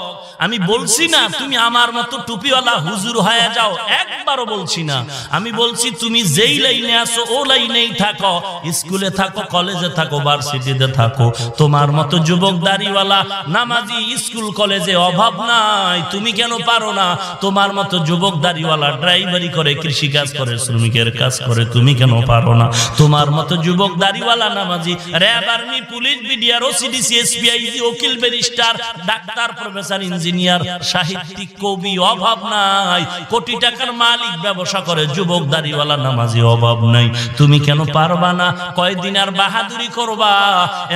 আমি বলছি না তুমি আমার মতো টুপিওয়ালা হুজুর হয়ে যাও একবারও বলছি না আমি বলছি তুমি যেই লাইনে আসো ও লাইনেই থাকো স্কুলে থাকো কলেজে থাকো ভার্সিটিতে থাকো তোমার মতো যুবক দাঁড়িওয়ালা নামাজি স্কুল কলেজে অভাব নাই তুমি কেন পারো না তোমার মতো যুবক দাঁড়িওয়ালা ড্রাইভারি করে কৃষি কাজ করে শ্রমিকের কাজ করে তুমি কেন পারো না তোমার মতো যুবক দাঁড়িওয়ালা নামাজি RAB army police BDR OC DC এসপিআইসি উকিল barrister doctor professor engineer engineer সাহিত্যিক কবি অভাব নাই কোটি টাকার মালিক ব্যবসা করে যুবক দাড়িওয়ালা নামাজি অভাব নাই তুমি কেন পারবা না কয়দিন আর বাহাদুরি করবা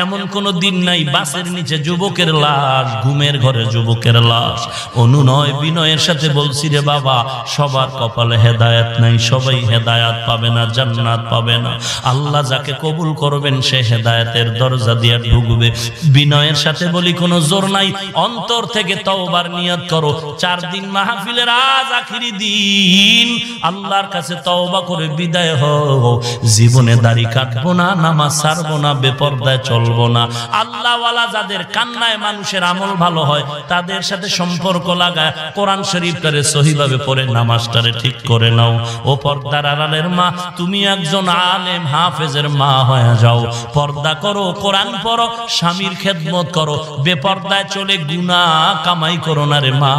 এমন কোন দিন নাই বাসের নিচে যুবকের লাশ ঘুমের ঘরে যুবকের লাশ অনুনয় বিনয়ের সাথে বলছি রে বাবা সবার কপালে হেদায়াত নাই সবাই হেদায়াত পাবে না জান্নাত পাবে না আল্লাহ যাকে কবুল করবেন সে হেদায়াতের দরজা দিয়ে ঢুকবে বিনয়ের সাথে বলি কোনো জোর নাই অন্তর থেকে তও তোবার নিয়ত করো চার দিন মাহফিলের আজ আখিরি দিন আল্লাহর কাছে তওবা করে বিদায় হও জীবনে দাড়ি কাটবো না নামাজ ছাড়বো না বেপরদায় চলবো না আল্লাহ ওয়ালা যাদের কান্নায় মানুষের আমল ভালো হয় তাদের সাথে সম্পর্ক লাগায় কোরআন শরীফটারে সহিভাবে পড়ে নামাজটারে ঠিক করে নাও ও পর্দার আড়ালের মা তুমি একজন আলেম হাফেজের মা হয়ে যাও পর্দা করো কোরআন পড়ো স্বামীর খেদমত করো বেপর্দায় চলে গুনা কামাই কামাই করো না রে মা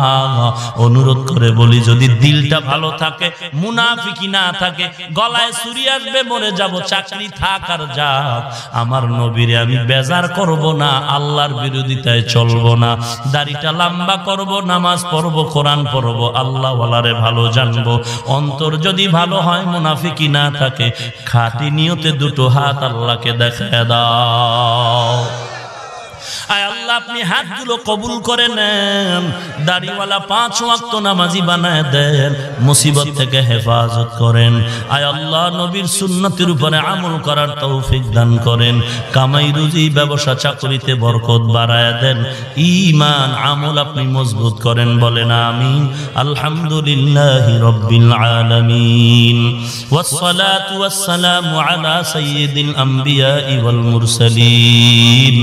অনুরোধ করে বলি যদি দিলটা ভালো থাকে মুনাফিকি না থাকে গলায় সুরি আসবে মরে যাব চাকরি থাক আর যাক আমার নবীরে আমি বেজার করব না আল্লাহর বিরোধিতায় চলব না দাড়িটা লম্বা করব নামাজ পড়ব কোরআন পড়ব আল্লাহ ওয়ালারে ভালো জানবো অন্তর যদি ভালো হয় মুনাফিকি না থাকে খাটি নিয়তে দুটো হাত আল্লাহকে দেখা দাও আয় আল্লাহ আপনি হাত গুলো কবুল করে নেন দাড়িওয়ালা পাঁচ ওয়াক্ত নামাজি বানায় দেন মুসিবত থেকে হেফাজত করেন আয় আল্লাহ নবীর সুন্নতির উপরে আমল করার তৌফিক দান করেন কামাই রুজি ব্যবসা চাকরিতে বরকত বাড়ায় দেন ইমান আমল আপনি মজবুত করেন বলেন আমি আলহামদুলিল্লাহ রব্বিল আলমিন والصلاة والسلام على سيد الأنبياء والمرسلين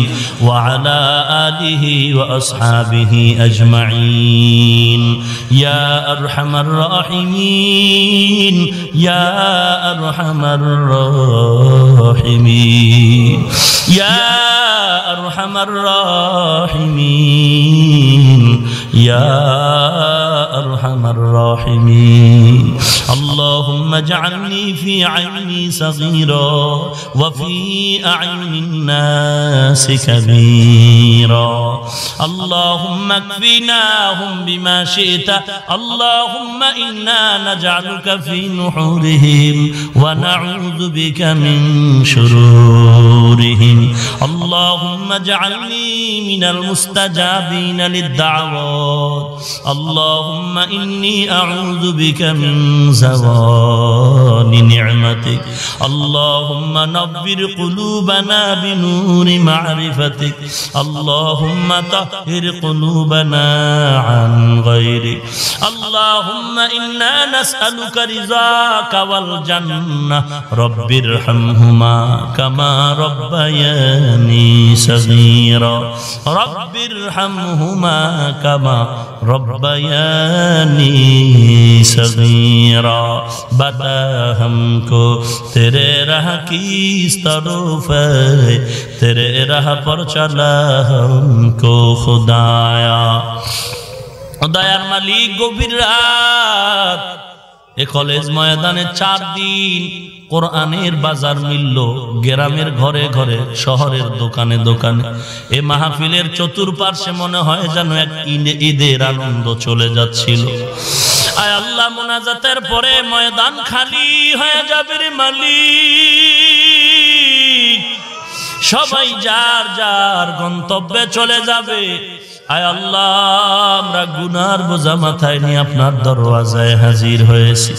وعلى آله وأصحابه أجمعين يا أرحم الراحمين يا أرحم الراحمين يا أرحم الراحمين يا أرحم الراحمين اللهم اجعلني في عيني صغيرا وفي أعين الناس كبيرا اللهم اكفناهم بما شئت اللهم إنا نجعلك في نحورهم ونعوذ بك من شرورهم اللهم اجعلني من المستجابين للدعوات الصراط اللهم إني أعوذ بك من زوال نعمتك اللهم نبر قلوبنا بنور معرفتك اللهم طهر قلوبنا عن غيرك اللهم إنا نسألك رزاك والجنة رب ارحمهما كما ربياني صغيرا رب ارحمهما كما ربیانی صغیرا بتا ہم کو تیرے راہ کی طرف ہے تیرے راہ پر چلا ہم کو خدایا خدایار مالی گوبر رات এ কলেজ ময়দানে চার দিন কোরআনের বাজার মিলল গ্রামের ঘরে ঘরে শহরের দোকানে দোকানে এ মাহফিলের চতুর্পার্শ্বে মনে হয় যেন এক ঈদের আনন্দ চলে যাচ্ছিল আয় আল্লাহ মোনাজাতের পরে ময়দান খালি হয়ে যাবে রে মালিক সবাই যার যার গন্তব্যে চলে যাবে আয় আল্লাহ আমরা গুনার বোঝা মাথায় নিয়ে আপনার দরওয়াজায় হাজির হয়েছি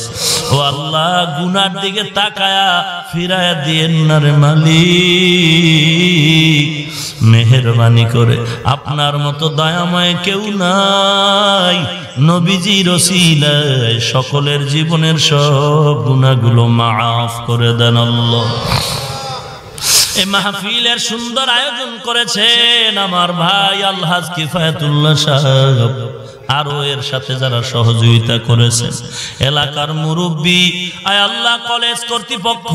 ও আল্লাহ গুনার দিকে তাকায়া ফিরায়া দিয়েন না রে মালিক মেহরবানি করে আপনার মতো দয়াময় কেউ নাই নবীজি রসিল সকলের জীবনের সব গুণাগুলো মাফ করে দেন আল্লাহ মাহফিলের সুন্দর আয়োজন করেছেন আমার ভাই আল্লাহ কিফায়তুল্লাহ সাহেব আরো এর সাথে যারা সহযোগিতা করেছেন এলাকার মুরব্বী আয় আল্লাহ কলেজ কর্তৃপক্ষ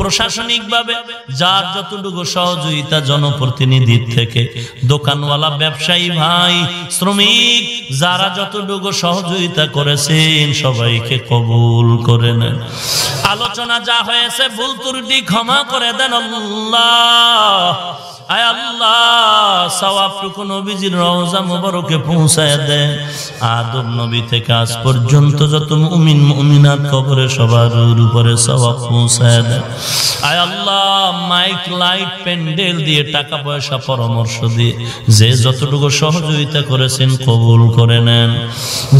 প্রশাসনিকভাবে যার যতটুকু সহযোগিতা জনপ্রতিনিধির থেকে দোকানওয়ালা ব্যবসায়ী ভাই শ্রমিক যারা যতটুকু সহযোগিতা করেছেন সবাইকে কবুল করে নেন আলোচনা যা হয়েছে ভুল ত্রুটি ক্ষমা করে দেন আল্লাহ পরামর্শ দিয়ে যে যতটুকু সহযোগিতা করেছেন কবুল করে নেন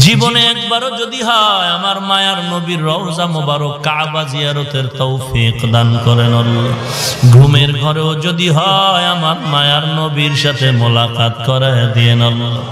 জীবনে একবারও যদি হয় আমার মায়ার নবীর রওজা মোবারক কাবা জিয়ারতের তৌফিক দান করেন ঘুমের ঘরেও যদি হয় আমার মায়ার নবীর সাথে মোলাকাত করায় দিয়ে আল্লাহ